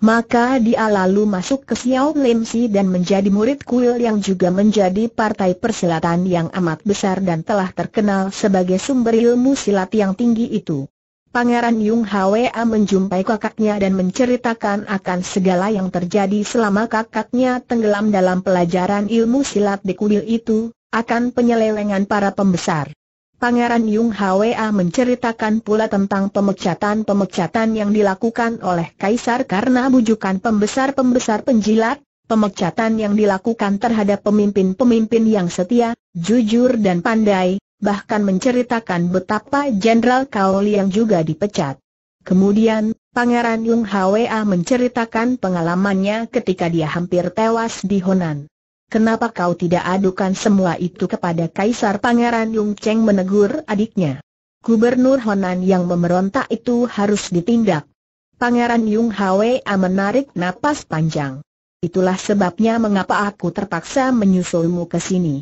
Maka dia lalu masuk ke Xiao Lim Si dan menjadi murid kuil yang juga menjadi partai persilatan yang amat besar dan telah terkenal sebagai sumber ilmu silat yang tinggi itu. Pangeran Yung Hwa menjumpai kakaknya dan menceritakan akan segala yang terjadi selama kakaknya tenggelam dalam pelajaran ilmu silat di kuil itu, akan penyelewengan para pembesar. Pangeran Yung Hwa menceritakan pula tentang pemecatan-pemecatan yang dilakukan oleh Kaisar karena bujukan pembesar-pembesar penjilat, pemecatan yang dilakukan terhadap pemimpin-pemimpin yang setia, jujur dan pandai, bahkan menceritakan betapa Jenderal Kao Liang juga dipecat. Kemudian, Pangeran Yung Hwa menceritakan pengalamannya ketika dia hampir tewas di Honan. Kenapa kau tidak adukan semua itu kepada Kaisar Pangeran Yung Cheng menegur adiknya. Gubernur Honan yang memberontak itu harus ditindak. Pangeran Yung Hwa menarik napas panjang. Itulah sebabnya mengapa aku terpaksa menyusulmu ke sini.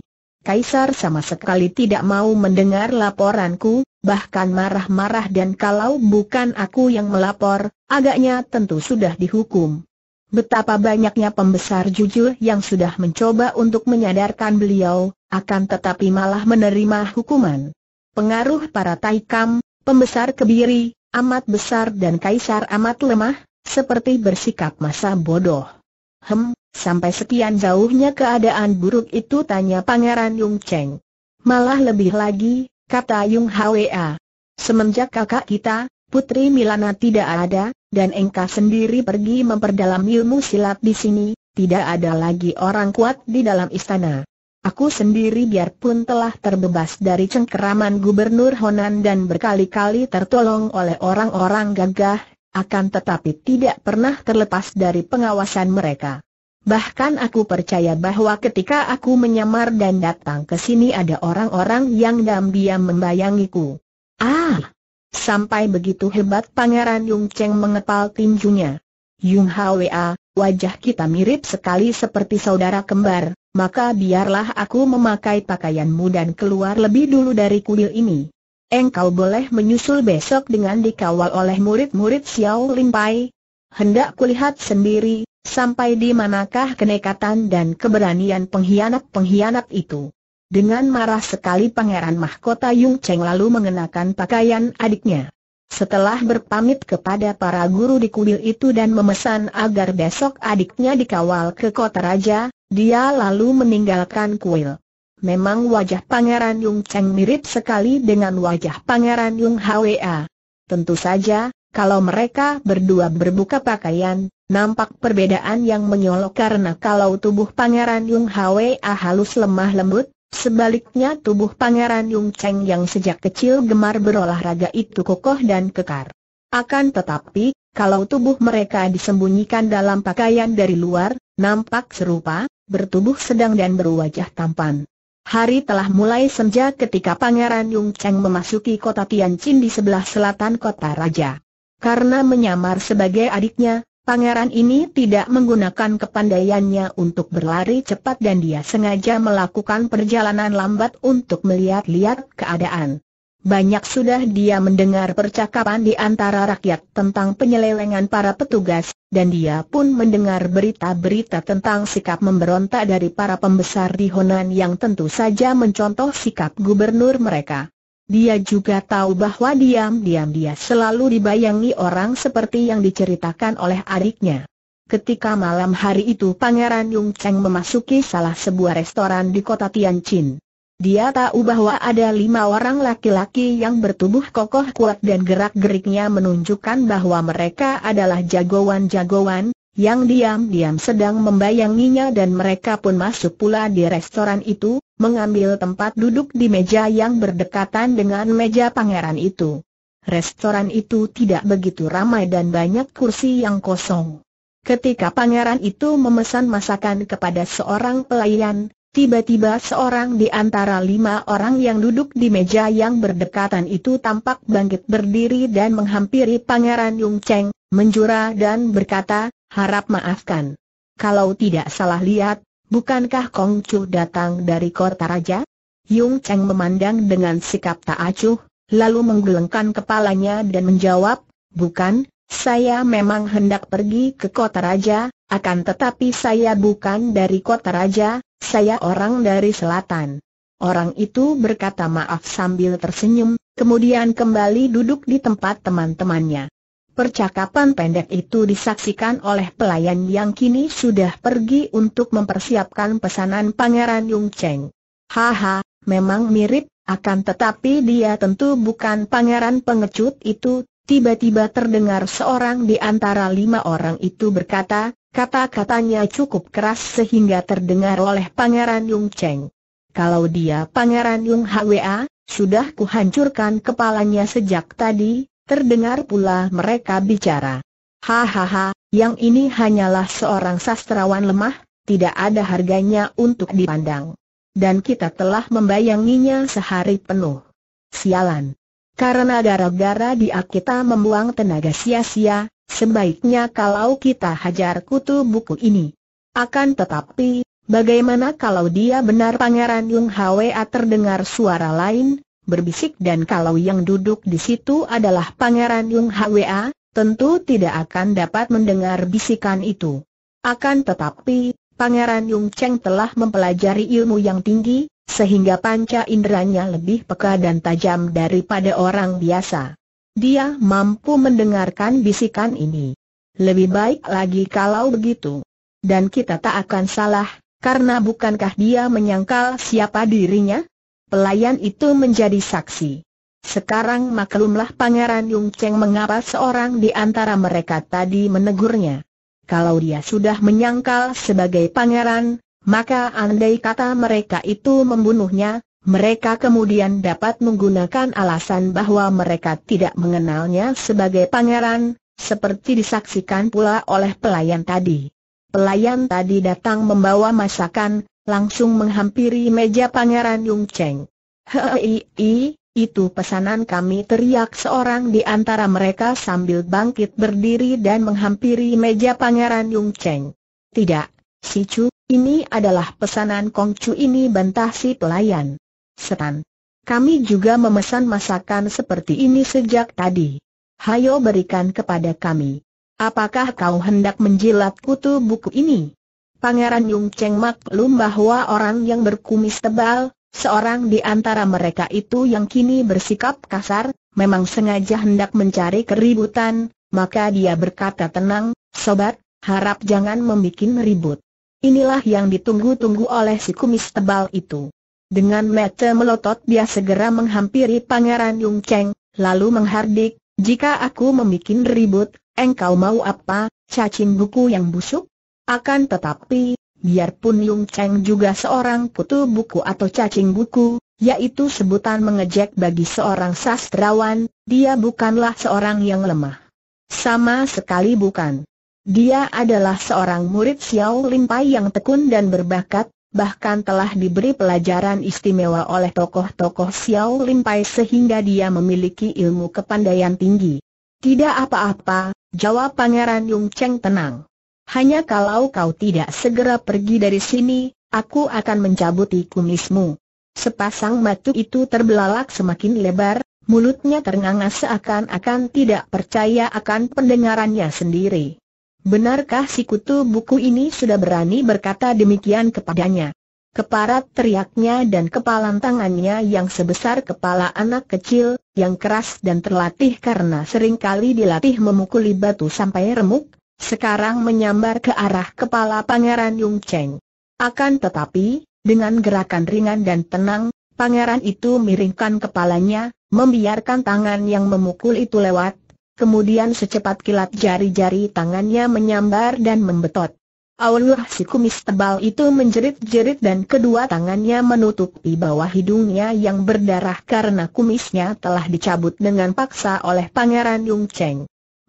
Kaisar sama sekali tidak mau mendengar laporanku, bahkan marah-marah dan kalau bukan aku yang melapor, agaknya tentu sudah dihukum. Betapa banyaknya pembesar jujur yang sudah mencoba untuk menyadarkan beliau, akan tetapi malah menerima hukuman. Pengaruh para Taikam, pembesar kebiri, amat besar dan kaisar amat lemah, seperti bersikap masa bodoh. Hem, Sampai sekian jauhnya keadaan buruk itu tanya Pangeran Yung Cheng. Malah lebih lagi, kata Yung Hwa. Semenjak kakak kita, Putri Milana tidak ada, dan engkau sendiri pergi memperdalam ilmu silat di sini, tidak ada lagi orang kuat di dalam istana. Aku sendiri biarpun telah terbebas dari cengkeraman Gubernur Honan dan berkali-kali tertolong oleh orang-orang gagah, akan tetapi tidak pernah terlepas dari pengawasan mereka. Bahkan aku percaya bahwa ketika aku menyamar dan datang ke sini ada orang-orang yang diam-diam membayangiku. Ah! Sampai begitu hebat Pangeran Yung Cheng mengepal tinjunya. Yung Hwa, wajah kita mirip sekali seperti saudara kembar, maka biarlah aku memakai pakaianmu dan keluar lebih dulu dari kuil ini. Engkau boleh menyusul besok dengan dikawal oleh murid-murid Xiao Lin Pai. Hendak kulihat sendiri, Sampai di manakah kenekatan dan keberanian pengkhianat-pengkhianat itu? Dengan marah sekali Pangeran Mahkota Yung Cheng lalu mengenakan pakaian adiknya. Setelah berpamit kepada para guru di kuil itu dan memesan agar besok adiknya dikawal ke kota raja, dia lalu meninggalkan kuil. Memang wajah Pangeran Yung Cheng mirip sekali dengan wajah Pangeran Yung Hwa. Tentu saja, kalau mereka berdua berbuka pakaian, Nampak perbedaan yang menyolok karena kalau tubuh Pangeran Yung Hwa halus lemah lembut, sebaliknya tubuh Pangeran Yung Cheng yang sejak kecil gemar berolahraga itu kokoh dan kekar. Akan tetapi, kalau tubuh mereka disembunyikan dalam pakaian dari luar, nampak serupa, bertubuh sedang dan berwajah tampan. Hari telah mulai senja ketika Pangeran Yung Cheng memasuki kota Tianjin di sebelah selatan kota Raja. Karena menyamar sebagai adiknya, Pangeran ini tidak menggunakan kepandaiannya untuk berlari cepat dan dia sengaja melakukan perjalanan lambat untuk melihat-lihat keadaan. Banyak sudah dia mendengar percakapan di antara rakyat tentang penyelewengan para petugas, dan dia pun mendengar berita-berita tentang sikap memberontak dari para pembesar di Honan yang tentu saja mencontoh sikap gubernur mereka. Dia juga tahu bahwa diam-diam dia selalu dibayangi orang seperti yang diceritakan oleh adiknya. Ketika malam hari itu Pangeran Yung Cheng memasuki salah sebuah restoran di kota Tianjin. Dia tahu bahwa ada lima orang laki-laki yang bertubuh kokoh kuat dan gerak-geriknya menunjukkan bahwa mereka adalah jagoan-jagoan, yang diam-diam sedang membayanginya dan mereka pun masuk pula di restoran itu, mengambil tempat duduk di meja yang berdekatan dengan meja pangeran itu. Restoran itu tidak begitu ramai dan banyak kursi yang kosong. Ketika pangeran itu memesan masakan kepada seorang pelayan, Tiba-tiba seorang di antara lima orang yang duduk di meja yang berdekatan itu tampak bangkit berdiri dan menghampiri Pangeran Yung Cheng, menjura dan berkata, harap maafkan. Kalau tidak salah lihat, bukankah Kong Chu datang dari kota raja? Yung Cheng memandang dengan sikap tak acuh, lalu menggelengkan kepalanya dan menjawab, bukan, saya memang hendak pergi ke kota raja, akan tetapi saya bukan dari kota raja, saya orang dari selatan. Orang itu berkata maaf sambil tersenyum, kemudian kembali duduk di tempat teman-temannya. Percakapan pendek itu disaksikan oleh pelayan yang kini sudah pergi untuk mempersiapkan pesanan Pangeran Yung Cheng. Haha, memang mirip, akan tetapi dia tentu bukan pangeran pengecut itu, tiba-tiba terdengar seorang di antara lima orang itu berkata, kata-katanya cukup keras sehingga terdengar oleh Pangeran Yung Cheng. Kalau dia Pangeran Yung Hwa, sudah kuhancurkan kepalanya sejak tadi, Terdengar pula mereka bicara. Hahaha, yang ini hanyalah seorang sastrawan lemah, tidak ada harganya untuk dipandang. Dan kita telah membayanginya sehari penuh. Sialan. Karena gara-gara dia kita membuang tenaga sia-sia, sebaiknya kalau kita hajar kutu buku ini. Akan tetapi, bagaimana kalau dia benar Pangeran Lung Hwa terdengar suara lain, berbisik dan kalau yang duduk di situ adalah Pangeran Yung Hwa, tentu tidak akan dapat mendengar bisikan itu. Akan tetapi, Pangeran Yung Cheng telah mempelajari ilmu yang tinggi, sehingga panca inderanya lebih peka dan tajam daripada orang biasa. Dia mampu mendengarkan bisikan ini. Lebih baik lagi kalau begitu. Dan kita tak akan salah, karena bukankah dia menyangkal siapa dirinya? pelayan itu menjadi saksi. Sekarang maklumlah Pangeran Yung Cheng mengapa seorang di antara mereka tadi menegurnya. Kalau dia sudah menyangkal sebagai pangeran, maka andai kata mereka itu membunuhnya, mereka kemudian dapat menggunakan alasan bahwa mereka tidak mengenalnya sebagai pangeran, seperti disaksikan pula oleh pelayan tadi. Pelayan tadi datang membawa masakan, langsung menghampiri meja Pangeran Yung Cheng. Hei, itu pesanan kami teriak seorang di antara mereka sambil bangkit berdiri dan menghampiri meja Pangeran Yung Cheng. Tidak, si Chu, ini adalah pesanan Kong Chu ini bantah si pelayan. Setan. Kami juga memesan masakan seperti ini sejak tadi. Hayo berikan kepada kami. Apakah kau hendak menjilat kutu buku ini? Pangeran Yung Cheng maklum bahwa orang yang berkumis tebal, seorang di antara mereka itu yang kini bersikap kasar, memang sengaja hendak mencari keributan, maka dia berkata tenang, sobat, harap jangan membuat ribut. Inilah yang ditunggu-tunggu oleh si kumis tebal itu. Dengan mata melotot dia segera menghampiri Pangeran Yung Cheng, lalu menghardik, jika aku membuat ribut, engkau mau apa, cacing buku yang busuk? Akan tetapi, biarpun Yung Cheng juga seorang kutu buku atau cacing buku, yaitu sebutan mengejek bagi seorang sastrawan, dia bukanlah seorang yang lemah. Sama sekali bukan. Dia adalah seorang murid Xiao Lim yang tekun dan berbakat, bahkan telah diberi pelajaran istimewa oleh tokoh-tokoh Xiao Lim sehingga dia memiliki ilmu kepandaian tinggi. Tidak apa-apa, jawab Pangeran Yung Cheng tenang. Hanya kalau kau tidak segera pergi dari sini, aku akan mencabuti kumismu. Sepasang mata itu terbelalak semakin lebar, mulutnya ternganga seakan-akan tidak percaya akan pendengarannya sendiri. Benarkah si kutu buku ini sudah berani berkata demikian kepadanya? Keparat teriaknya dan kepalan tangannya yang sebesar kepala anak kecil, yang keras dan terlatih karena seringkali dilatih memukuli batu sampai remuk, sekarang menyambar ke arah kepala Pangeran Yung Cheng. Akan tetapi, dengan gerakan ringan dan tenang, Pangeran itu miringkan kepalanya, membiarkan tangan yang memukul itu lewat, kemudian secepat kilat jari-jari tangannya menyambar dan membetot. Awalnya si kumis tebal itu menjerit-jerit dan kedua tangannya menutupi bawah hidungnya yang berdarah karena kumisnya telah dicabut dengan paksa oleh Pangeran Yung Cheng.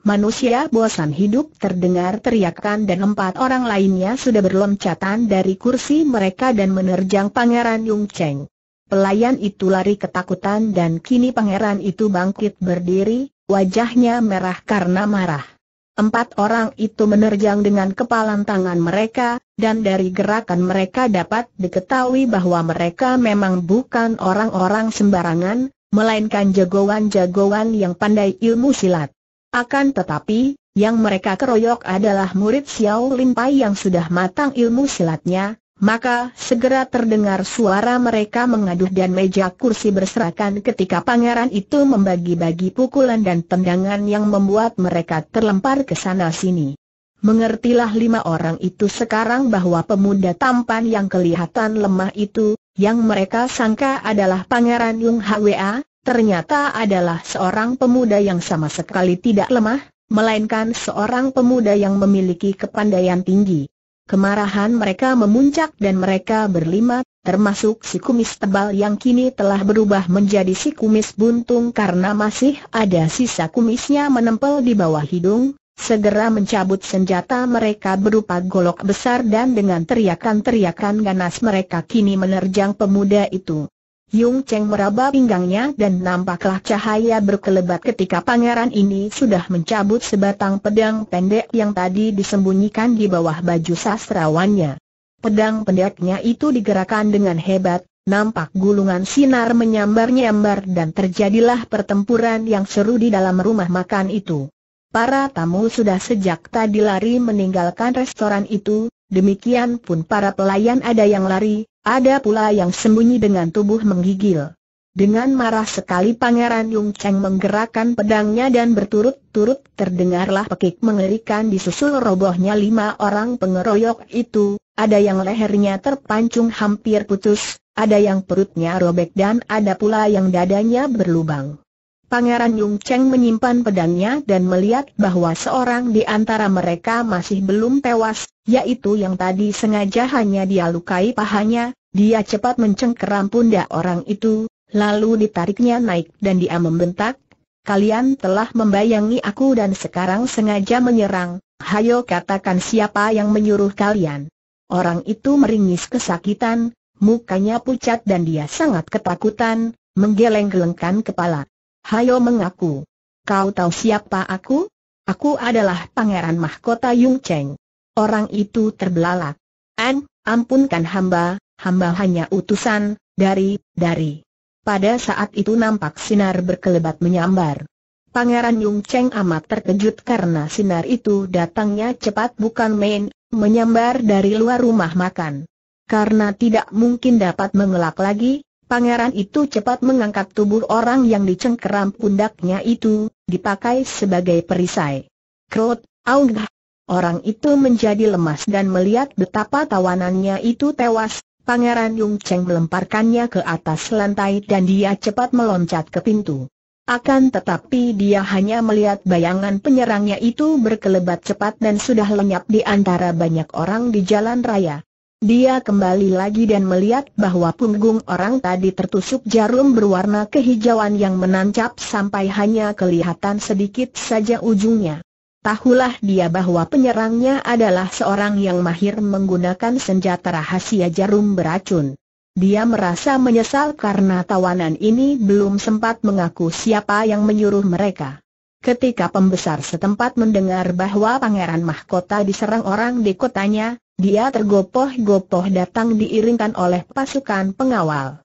Manusia bosan hidup terdengar teriakan dan empat orang lainnya sudah berloncatan dari kursi mereka dan menerjang Pangeran Yung Cheng. Pelayan itu lari ketakutan dan kini pangeran itu bangkit berdiri, wajahnya merah karena marah. Empat orang itu menerjang dengan kepalan tangan mereka, dan dari gerakan mereka dapat diketahui bahwa mereka memang bukan orang-orang sembarangan, melainkan jagoan-jagoan yang pandai ilmu silat. Akan tetapi, yang mereka keroyok adalah murid Xiao Lin Pai yang sudah matang ilmu silatnya, maka segera terdengar suara mereka mengaduh dan meja kursi berserakan ketika pangeran itu membagi-bagi pukulan dan tendangan yang membuat mereka terlempar ke sana-sini. Mengertilah lima orang itu sekarang bahwa pemuda tampan yang kelihatan lemah itu, yang mereka sangka adalah pangeran Yung Hwa, ternyata adalah seorang pemuda yang sama sekali tidak lemah, melainkan seorang pemuda yang memiliki kepandaian tinggi. Kemarahan mereka memuncak dan mereka berlima, termasuk si kumis tebal yang kini telah berubah menjadi si kumis buntung karena masih ada sisa kumisnya menempel di bawah hidung, segera mencabut senjata mereka berupa golok besar dan dengan teriakan-teriakan ganas mereka kini menerjang pemuda itu. Yung Cheng meraba pinggangnya dan nampaklah cahaya berkelebat ketika pangeran ini sudah mencabut sebatang pedang pendek yang tadi disembunyikan di bawah baju sastrawannya. Pedang pendeknya itu digerakkan dengan hebat, nampak gulungan sinar menyambar-nyambar dan terjadilah pertempuran yang seru di dalam rumah makan itu. Para tamu sudah sejak tadi lari meninggalkan restoran itu, demikian pun para pelayan ada yang lari, ada pula yang sembunyi dengan tubuh menggigil. Dengan marah sekali Pangeran Yung Cheng menggerakkan pedangnya dan berturut-turut terdengarlah pekik mengerikan disusul robohnya lima orang pengeroyok itu, ada yang lehernya terpancung hampir putus, ada yang perutnya robek dan ada pula yang dadanya berlubang. Pangeran Yung Cheng menyimpan pedangnya dan melihat bahwa seorang di antara mereka masih belum tewas, yaitu yang tadi sengaja hanya dia lukai pahanya, dia cepat mencengkeram pundak orang itu, lalu ditariknya naik dan dia membentak, Kalian telah membayangi aku dan sekarang sengaja menyerang, hayo katakan siapa yang menyuruh kalian. Orang itu meringis kesakitan, mukanya pucat dan dia sangat ketakutan, menggeleng-gelengkan kepala. Hayo mengaku. Kau tahu siapa aku? Aku adalah Pangeran Mahkota Yung Cheng. Orang itu terbelalak. An, ampunkan hamba, hamba hanya utusan, dari, dari. Pada saat itu nampak sinar berkelebat menyambar. Pangeran Yung Cheng amat terkejut karena sinar itu datangnya cepat bukan main, menyambar dari luar rumah makan. Karena tidak mungkin dapat mengelak lagi, Pangeran itu cepat mengangkat tubuh orang yang dicengkeram pundaknya itu, dipakai sebagai perisai. Krot, aungah, Orang itu menjadi lemas dan melihat betapa tawanannya itu tewas, Pangeran Yung Cheng melemparkannya ke atas lantai dan dia cepat meloncat ke pintu. Akan tetapi dia hanya melihat bayangan penyerangnya itu berkelebat cepat dan sudah lenyap di antara banyak orang di jalan raya. Dia kembali lagi dan melihat bahwa punggung orang tadi tertusuk jarum berwarna kehijauan yang menancap sampai hanya kelihatan sedikit saja ujungnya. Tahulah dia bahwa penyerangnya adalah seorang yang mahir menggunakan senjata rahasia jarum beracun. Dia merasa menyesal karena tawanan ini belum sempat mengaku siapa yang menyuruh mereka. Ketika pembesar setempat mendengar bahwa pangeran mahkota diserang orang di kotanya, dia tergopoh-gopoh datang diiringkan oleh pasukan pengawal.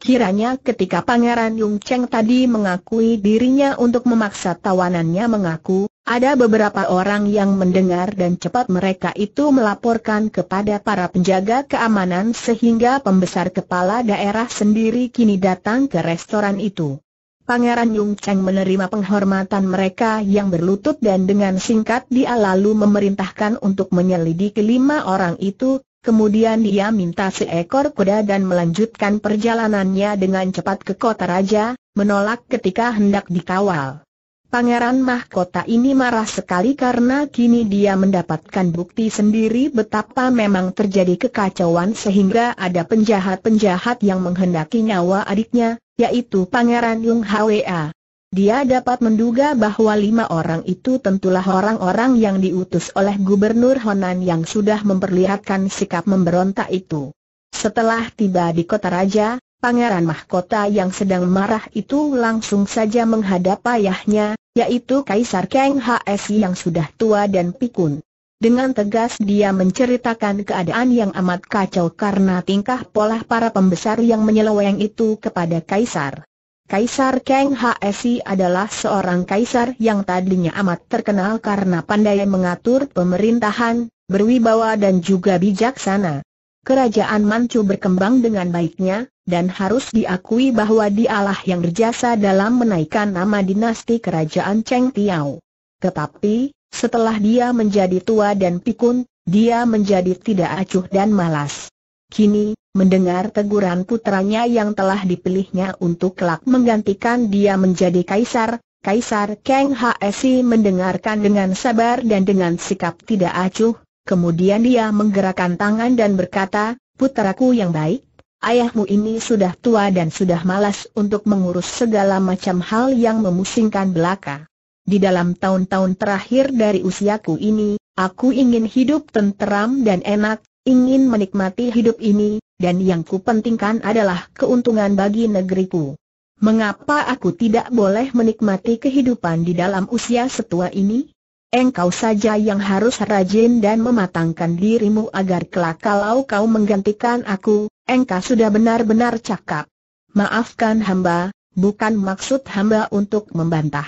Kiranya ketika Pangeran Yung Cheng tadi mengakui dirinya untuk memaksa tawanannya mengaku, ada beberapa orang yang mendengar dan cepat mereka itu melaporkan kepada para penjaga keamanan sehingga pembesar kepala daerah sendiri kini datang ke restoran itu. Pangeran Yung Cheng menerima penghormatan mereka yang berlutut dan dengan singkat dia lalu memerintahkan untuk menyelidiki lima orang itu, kemudian dia minta seekor kuda dan melanjutkan perjalanannya dengan cepat ke kota raja, menolak ketika hendak dikawal. Pangeran mahkota ini marah sekali karena kini dia mendapatkan bukti sendiri betapa memang terjadi kekacauan sehingga ada penjahat-penjahat yang menghendaki nyawa adiknya, yaitu Pangeran Yung Hwa. Dia dapat menduga bahwa lima orang itu tentulah orang-orang yang diutus oleh Gubernur Honan yang sudah memperlihatkan sikap memberontak itu. Setelah tiba di kota raja, Pangeran Mahkota yang sedang marah itu langsung saja menghadap ayahnya, yaitu Kaisar Kang HSI yang sudah tua dan pikun. Dengan tegas dia menceritakan keadaan yang amat kacau karena tingkah pola para pembesar yang menyeleweng itu kepada Kaisar. Kaisar Kang HSI adalah seorang kaisar yang tadinya amat terkenal karena pandai mengatur pemerintahan, berwibawa dan juga bijaksana. Kerajaan Manchu berkembang dengan baiknya, dan harus diakui bahwa dialah yang berjasa dalam menaikkan nama dinasti kerajaan Cheng Tiao. Tetapi, setelah dia menjadi tua dan pikun, dia menjadi tidak acuh dan malas. Kini, mendengar teguran putranya yang telah dipilihnya untuk kelak menggantikan dia menjadi kaisar, Kaisar Kang Hsi mendengarkan dengan sabar dan dengan sikap tidak acuh, Kemudian dia menggerakkan tangan dan berkata, puteraku yang baik, ayahmu ini sudah tua dan sudah malas untuk mengurus segala macam hal yang memusingkan belaka. Di dalam tahun-tahun terakhir dari usiaku ini, aku ingin hidup tenteram dan enak, ingin menikmati hidup ini, dan yang kupentingkan adalah keuntungan bagi negeriku. Mengapa aku tidak boleh menikmati kehidupan di dalam usia setua ini? Engkau saja yang harus rajin dan mematangkan dirimu agar kelak kalau kau menggantikan aku, engkau sudah benar-benar cakap. Maafkan hamba, bukan maksud hamba untuk membantah.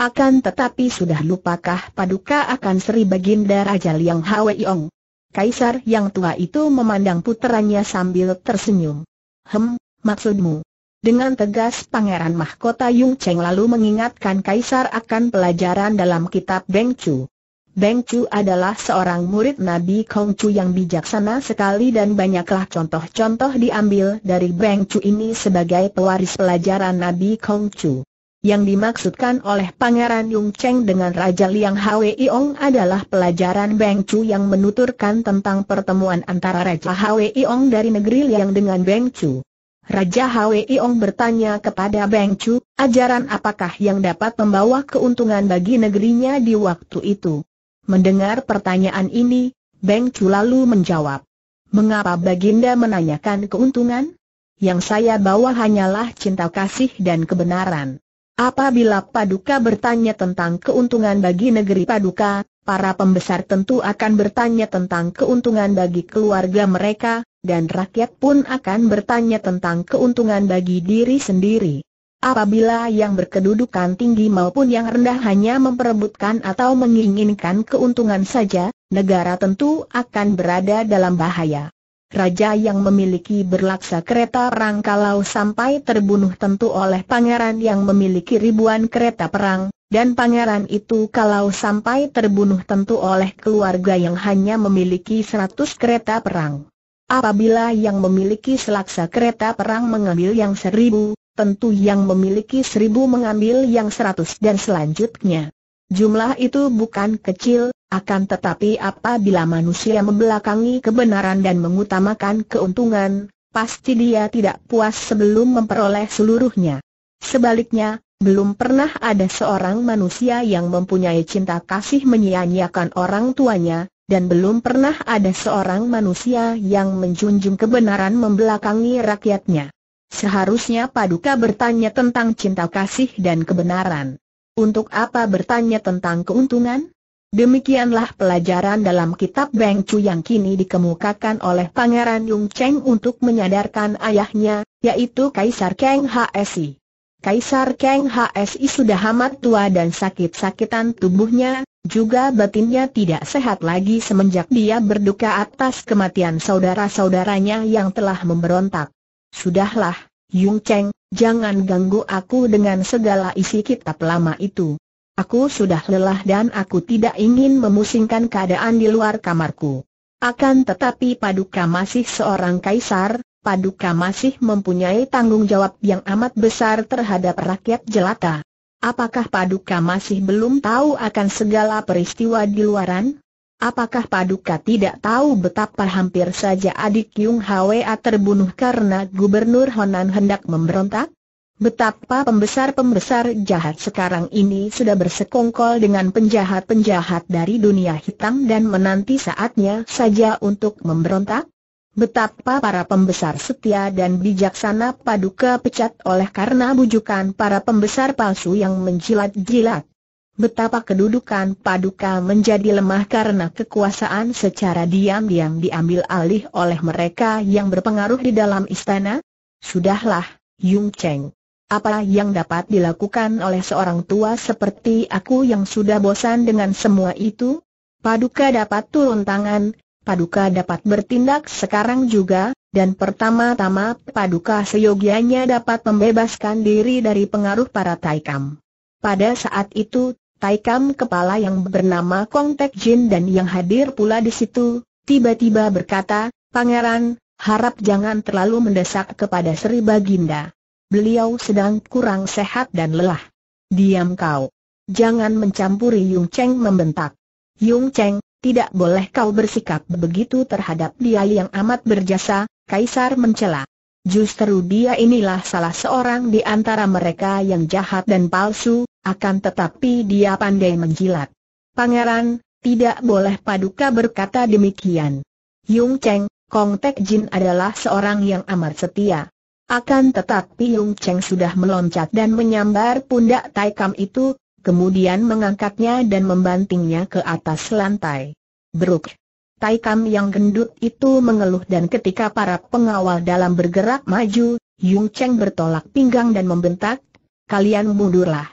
Akan tetapi sudah lupakah paduka akan Sri Baginda Raja Liang Yong? Kaisar yang tua itu memandang puteranya sambil tersenyum. Hem, maksudmu? Dengan tegas Pangeran Mahkota Yung Cheng lalu mengingatkan Kaisar akan pelajaran dalam kitab Beng Chu. Beng Chu adalah seorang murid Nabi Kong Chu yang bijaksana sekali dan banyaklah contoh-contoh diambil dari Beng Chu ini sebagai pewaris pelajaran Nabi Kong Chu. Yang dimaksudkan oleh Pangeran Yung Cheng dengan Raja Liang Hwei Ong adalah pelajaran Beng Chu yang menuturkan tentang pertemuan antara Raja Hwei Ong dari negeri Liang dengan Beng Chu. Raja Hwee Ong bertanya kepada Beng Chu, ajaran apakah yang dapat membawa keuntungan bagi negerinya di waktu itu? Mendengar pertanyaan ini, Beng Chu lalu menjawab. Mengapa Baginda menanyakan keuntungan? Yang saya bawa hanyalah cinta kasih dan kebenaran. Apabila Paduka bertanya tentang keuntungan bagi negeri Paduka, para pembesar tentu akan bertanya tentang keuntungan bagi keluarga mereka, dan rakyat pun akan bertanya tentang keuntungan bagi diri sendiri. Apabila yang berkedudukan tinggi maupun yang rendah hanya memperebutkan atau menginginkan keuntungan saja, negara tentu akan berada dalam bahaya. Raja yang memiliki berlaksa kereta perang kalau sampai terbunuh tentu oleh pangeran yang memiliki ribuan kereta perang, dan pangeran itu kalau sampai terbunuh tentu oleh keluarga yang hanya memiliki seratus kereta perang. Apabila yang memiliki selaksa kereta perang mengambil yang seribu, tentu yang memiliki seribu mengambil yang seratus dan selanjutnya. Jumlah itu bukan kecil, akan tetapi apabila manusia membelakangi kebenaran dan mengutamakan keuntungan, pasti dia tidak puas sebelum memperoleh seluruhnya. Sebaliknya, belum pernah ada seorang manusia yang mempunyai cinta kasih menyia-nyiakan orang tuanya, dan belum pernah ada seorang manusia yang menjunjung kebenaran membelakangi rakyatnya. Seharusnya Paduka bertanya tentang cinta kasih dan kebenaran. Untuk apa bertanya tentang keuntungan? Demikianlah pelajaran dalam kitab Beng Chu yang kini dikemukakan oleh Pangeran Yung Cheng untuk menyadarkan ayahnya, yaitu Kaisar Kang HSI. Kaisar Kang HSI sudah amat tua dan sakit-sakitan tubuhnya, juga batinnya tidak sehat lagi semenjak dia berduka atas kematian saudara-saudaranya yang telah memberontak. Sudahlah, Yung Cheng, jangan ganggu aku dengan segala isi kitab lama itu. Aku sudah lelah dan aku tidak ingin memusingkan keadaan di luar kamarku. Akan tetapi Paduka masih seorang kaisar, Paduka masih mempunyai tanggung jawab yang amat besar terhadap rakyat jelata. Apakah Paduka masih belum tahu akan segala peristiwa di luaran? Apakah Paduka tidak tahu betapa hampir saja adik Yung Hwa terbunuh karena Gubernur Honan hendak memberontak? Betapa pembesar-pembesar jahat sekarang ini sudah bersekongkol dengan penjahat-penjahat dari dunia hitam dan menanti saatnya saja untuk memberontak? Betapa para pembesar setia dan bijaksana paduka pecat oleh karena bujukan para pembesar palsu yang menjilat-jilat. Betapa kedudukan paduka menjadi lemah karena kekuasaan secara diam-diam diambil alih oleh mereka yang berpengaruh di dalam istana? Sudahlah, Yung Cheng. Apa yang dapat dilakukan oleh seorang tua seperti aku yang sudah bosan dengan semua itu? Paduka dapat turun tangan, Paduka dapat bertindak sekarang juga, dan pertama-tama Paduka seyogianya dapat membebaskan diri dari pengaruh para Taikam. Pada saat itu, Taikam kepala yang bernama Kong Tek Jin dan yang hadir pula di situ, tiba-tiba berkata, Pangeran, harap jangan terlalu mendesak kepada Sri Baginda. Beliau sedang kurang sehat dan lelah. Diam kau. Jangan mencampuri Yung Cheng membentak. Yung Cheng, tidak boleh kau bersikap begitu terhadap dia yang amat berjasa, Kaisar mencela. Justru dia inilah salah seorang di antara mereka yang jahat dan palsu, akan tetapi dia pandai menjilat. Pangeran, tidak boleh paduka berkata demikian. Yung Cheng, Kong Tek Jin adalah seorang yang amat setia. Akan tetapi Yung Cheng sudah meloncat dan menyambar pundak Tai Kam itu, kemudian mengangkatnya dan membantingnya ke atas lantai. Beruk! Tai yang gendut itu mengeluh dan ketika para pengawal dalam bergerak maju, Yung Cheng bertolak pinggang dan membentak, kalian mundurlah.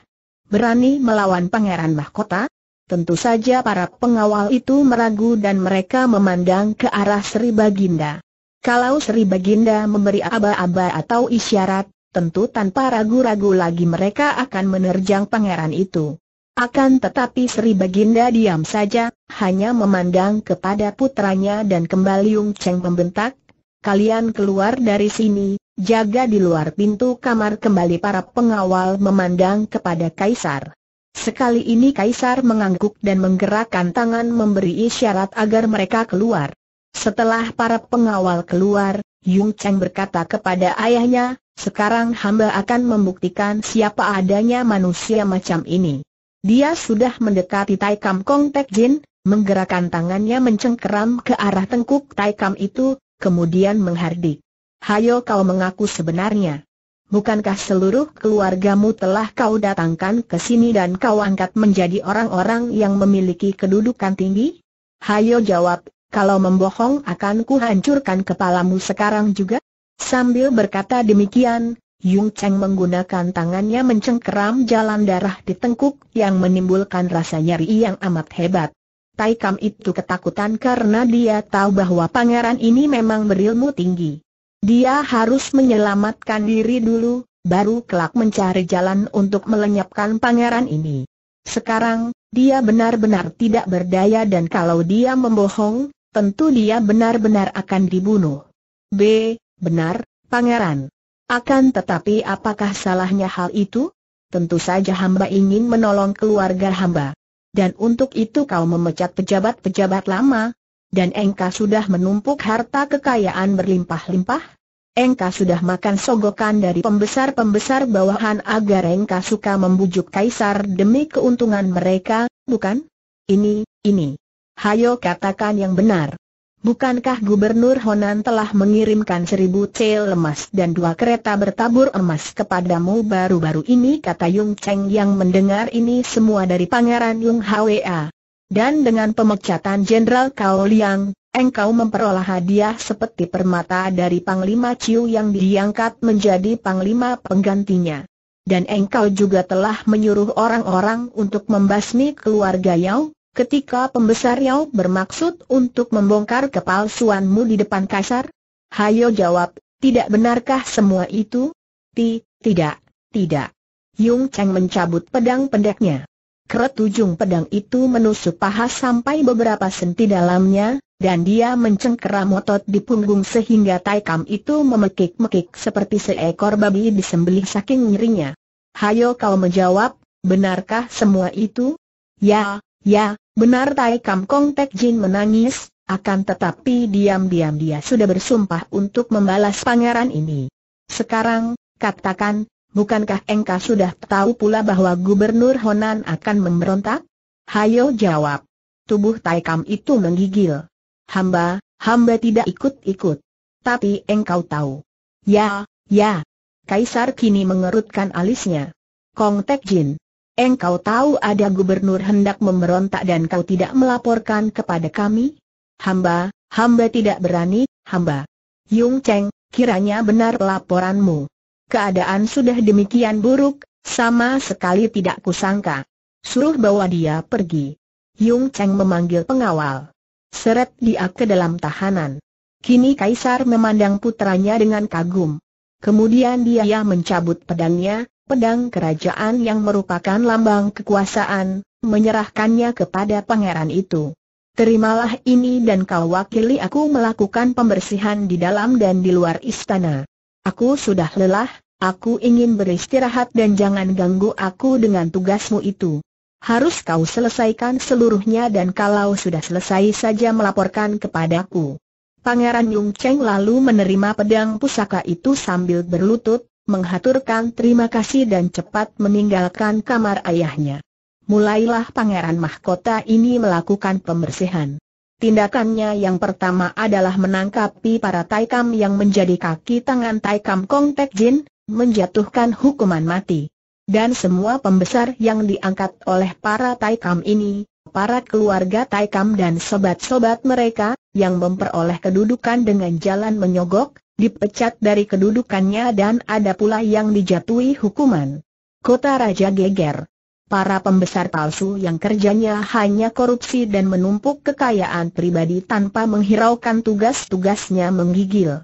Berani melawan pangeran mahkota? Tentu saja para pengawal itu meragu dan mereka memandang ke arah Sri Baginda. Kalau Sri Baginda memberi aba-aba atau isyarat, tentu tanpa ragu-ragu lagi mereka akan menerjang pangeran itu. Akan tetapi Sri Baginda diam saja, hanya memandang kepada putranya dan kembali Yung Cheng membentak, Kalian keluar dari sini, jaga di luar pintu kamar kembali para pengawal memandang kepada Kaisar. Sekali ini Kaisar mengangguk dan menggerakkan tangan memberi isyarat agar mereka keluar. Setelah para pengawal keluar, Yung Cheng berkata kepada ayahnya, sekarang hamba akan membuktikan siapa adanya manusia macam ini. Dia sudah mendekati Tai Kam Kong Tek Jin, menggerakkan tangannya mencengkeram ke arah tengkuk Tai Kam itu, kemudian menghardik. Hayo kau mengaku sebenarnya. Bukankah seluruh keluargamu telah kau datangkan ke sini dan kau angkat menjadi orang-orang yang memiliki kedudukan tinggi? Hayo jawab, kalau membohong akan kuhancurkan kepalamu sekarang juga? Sambil berkata demikian, Yung Cheng menggunakan tangannya mencengkeram jalan darah di tengkuk yang menimbulkan rasa nyeri yang amat hebat. Tai Kam itu ketakutan karena dia tahu bahwa pangeran ini memang berilmu tinggi. Dia harus menyelamatkan diri dulu, baru kelak mencari jalan untuk melenyapkan pangeran ini. Sekarang, dia benar-benar tidak berdaya dan kalau dia membohong, tentu dia benar-benar akan dibunuh. B. Benar, Pangeran. Akan tetapi apakah salahnya hal itu? Tentu saja hamba ingin menolong keluarga hamba. Dan untuk itu kau memecat pejabat-pejabat lama. Dan engkau sudah menumpuk harta kekayaan berlimpah-limpah? Engkau sudah makan sogokan dari pembesar-pembesar bawahan agar engkau suka membujuk kaisar demi keuntungan mereka, bukan? Ini, ini hayo katakan yang benar. Bukankah Gubernur Honan telah mengirimkan seribu cel emas dan dua kereta bertabur emas kepadamu baru-baru ini kata Yung Cheng yang mendengar ini semua dari Pangeran Yung Hwa. Dan dengan pemecatan Jenderal Kao Liang, engkau memperoleh hadiah seperti permata dari Panglima Chiu yang diangkat menjadi Panglima penggantinya. Dan engkau juga telah menyuruh orang-orang untuk membasmi keluarga Yao, Ketika pembesar Yao bermaksud untuk membongkar kepalsuanmu di depan kasar? Hayo jawab, tidak benarkah semua itu? Ti, tidak, tidak. Yung Cheng mencabut pedang pendeknya. Keret ujung pedang itu menusuk paha sampai beberapa senti dalamnya, dan dia mencengkeram otot di punggung sehingga taikam itu memekik-mekik seperti seekor babi disembelih saking nyerinya. Hayo kau menjawab, benarkah semua itu? Ya, Ya, benar Tai Kam Kong Tek Jin menangis, akan tetapi diam-diam dia sudah bersumpah untuk membalas pangeran ini. Sekarang, katakan, bukankah engkau sudah tahu pula bahwa Gubernur Honan akan memberontak? Hayo jawab. Tubuh Tai Kam itu menggigil. Hamba, hamba tidak ikut-ikut. Tapi engkau tahu. Ya, ya. Kaisar kini mengerutkan alisnya. Kong Tek Jin, Engkau tahu ada gubernur hendak memberontak dan kau tidak melaporkan kepada kami? Hamba, hamba tidak berani, hamba. Yung Cheng, kiranya benar laporanmu. Keadaan sudah demikian buruk, sama sekali tidak kusangka. Suruh bawa dia pergi. Yung Cheng memanggil pengawal. Seret dia ke dalam tahanan. Kini Kaisar memandang putranya dengan kagum. Kemudian dia mencabut pedangnya, pedang kerajaan yang merupakan lambang kekuasaan, menyerahkannya kepada pangeran itu. Terimalah ini dan kau wakili aku melakukan pembersihan di dalam dan di luar istana. Aku sudah lelah, aku ingin beristirahat dan jangan ganggu aku dengan tugasmu itu. Harus kau selesaikan seluruhnya dan kalau sudah selesai saja melaporkan kepadaku. Pangeran Yung Cheng lalu menerima pedang pusaka itu sambil berlutut, menghaturkan terima kasih dan cepat meninggalkan kamar ayahnya. Mulailah pangeran mahkota ini melakukan pembersihan. Tindakannya yang pertama adalah menangkapi para taikam yang menjadi kaki tangan taikam Kong Tek Jin, menjatuhkan hukuman mati. Dan semua pembesar yang diangkat oleh para taikam ini, para keluarga taikam dan sobat-sobat mereka, yang memperoleh kedudukan dengan jalan menyogok, dipecat dari kedudukannya dan ada pula yang dijatuhi hukuman. Kota Raja geger. Para pembesar palsu yang kerjanya hanya korupsi dan menumpuk kekayaan pribadi tanpa menghiraukan tugas-tugasnya menggigil.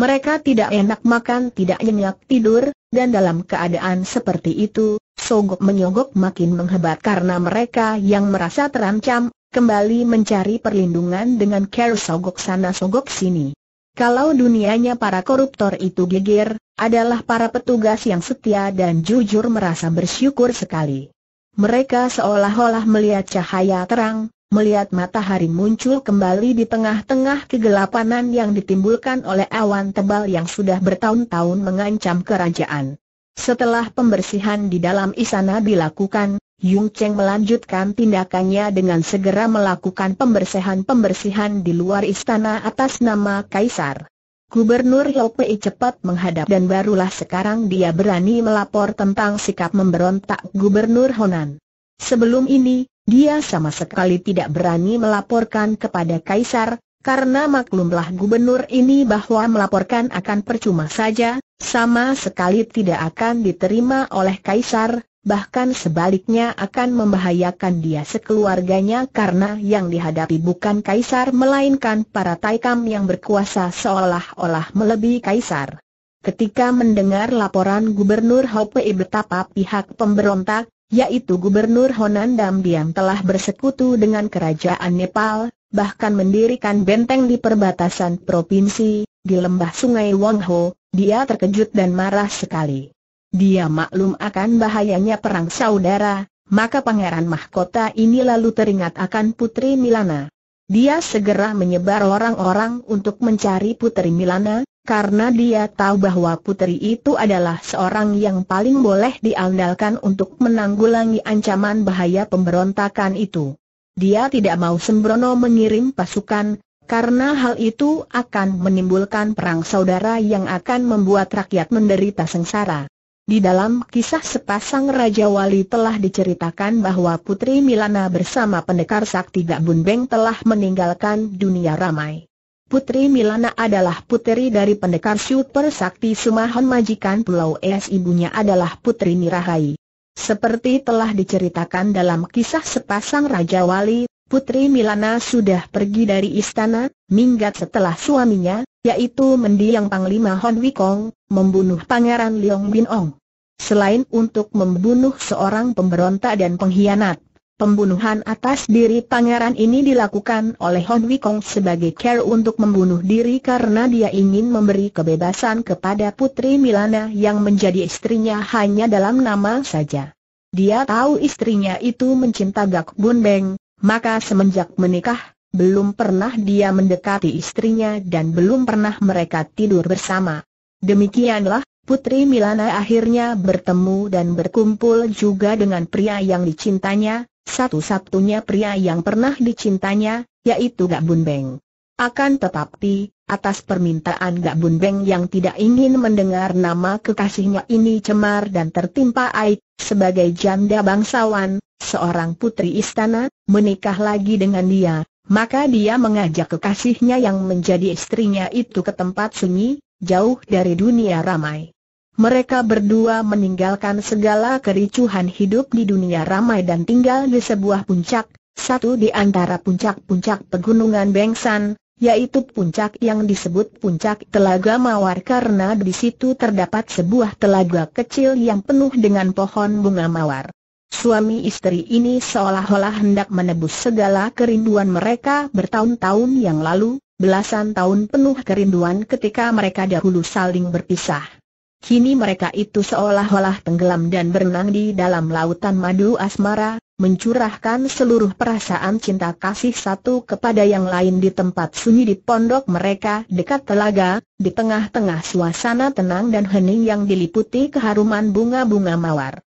Mereka tidak enak makan, tidak nyenyak tidur, dan dalam keadaan seperti itu, sogok menyogok makin menghebat karena mereka yang merasa terancam, kembali mencari perlindungan dengan care sogok sana sogok sini. Kalau dunianya para koruptor itu geger, adalah para petugas yang setia dan jujur merasa bersyukur sekali. Mereka seolah-olah melihat cahaya terang, melihat matahari muncul kembali di tengah-tengah kegelapanan yang ditimbulkan oleh awan tebal yang sudah bertahun-tahun mengancam kerajaan. Setelah pembersihan di dalam istana dilakukan, Yung Cheng melanjutkan tindakannya dengan segera melakukan pembersihan-pembersihan di luar istana atas nama Kaisar. Gubernur Pei cepat menghadap dan barulah sekarang dia berani melapor tentang sikap memberontak Gubernur Honan. Sebelum ini, dia sama sekali tidak berani melaporkan kepada Kaisar, karena maklumlah gubernur ini bahwa melaporkan akan percuma saja, sama sekali tidak akan diterima oleh Kaisar, bahkan sebaliknya akan membahayakan dia sekeluarganya karena yang dihadapi bukan kaisar melainkan para taikam yang berkuasa seolah-olah melebihi kaisar. Ketika mendengar laporan Gubernur Hopei betapa pihak pemberontak, yaitu Gubernur Honan Dambiang telah bersekutu dengan kerajaan Nepal, bahkan mendirikan benteng di perbatasan provinsi, di lembah sungai Wangho, dia terkejut dan marah sekali. Dia maklum akan bahayanya perang saudara, maka pangeran mahkota ini lalu teringat akan putri Milana. Dia segera menyebar orang-orang untuk mencari putri Milana, karena dia tahu bahwa putri itu adalah seorang yang paling boleh diandalkan untuk menanggulangi ancaman bahaya pemberontakan itu. Dia tidak mau sembrono mengirim pasukan, karena hal itu akan menimbulkan perang saudara yang akan membuat rakyat menderita sengsara. Di dalam kisah sepasang Raja Wali telah diceritakan bahwa Putri Milana bersama pendekar sakti Gabun Beng telah meninggalkan dunia ramai. Putri Milana adalah putri dari pendekar super sakti Sumahon majikan Pulau Es ibunya adalah Putri Nirahai. Seperti telah diceritakan dalam kisah sepasang Raja Wali, Putri Milana sudah pergi dari istana, minggat setelah suaminya, yaitu mendiang Panglima Hon Wikong, membunuh Pangeran Leong Bin Ong. Selain untuk membunuh seorang pemberontak dan pengkhianat, pembunuhan atas diri pangeran ini dilakukan oleh Hon Wikong sebagai care untuk membunuh diri karena dia ingin memberi kebebasan kepada putri Milana yang menjadi istrinya hanya dalam nama saja. Dia tahu istrinya itu mencinta Gak Bun Beng, maka semenjak menikah, belum pernah dia mendekati istrinya dan belum pernah mereka tidur bersama. Demikianlah, Putri Milana akhirnya bertemu dan berkumpul juga dengan pria yang dicintanya, satu-satunya pria yang pernah dicintanya, yaitu Gak Bunbeng. Akan tetapi, atas permintaan Gak Bunbeng yang tidak ingin mendengar nama kekasihnya ini cemar dan tertimpa aib, sebagai janda bangsawan, seorang putri istana, menikah lagi dengan dia, maka dia mengajak kekasihnya yang menjadi istrinya itu ke tempat sunyi, jauh dari dunia ramai. Mereka berdua meninggalkan segala kericuhan hidup di dunia ramai dan tinggal di sebuah puncak, satu di antara puncak-puncak pegunungan Bengsan, yaitu puncak yang disebut puncak Telaga Mawar karena di situ terdapat sebuah telaga kecil yang penuh dengan pohon bunga mawar. Suami istri ini seolah-olah hendak menebus segala kerinduan mereka bertahun-tahun yang lalu, belasan tahun penuh kerinduan ketika mereka dahulu saling berpisah. Kini mereka itu seolah-olah tenggelam dan berenang di dalam lautan madu asmara, mencurahkan seluruh perasaan cinta kasih satu kepada yang lain di tempat sunyi di pondok mereka dekat telaga, di tengah-tengah suasana tenang dan hening yang diliputi keharuman bunga-bunga mawar.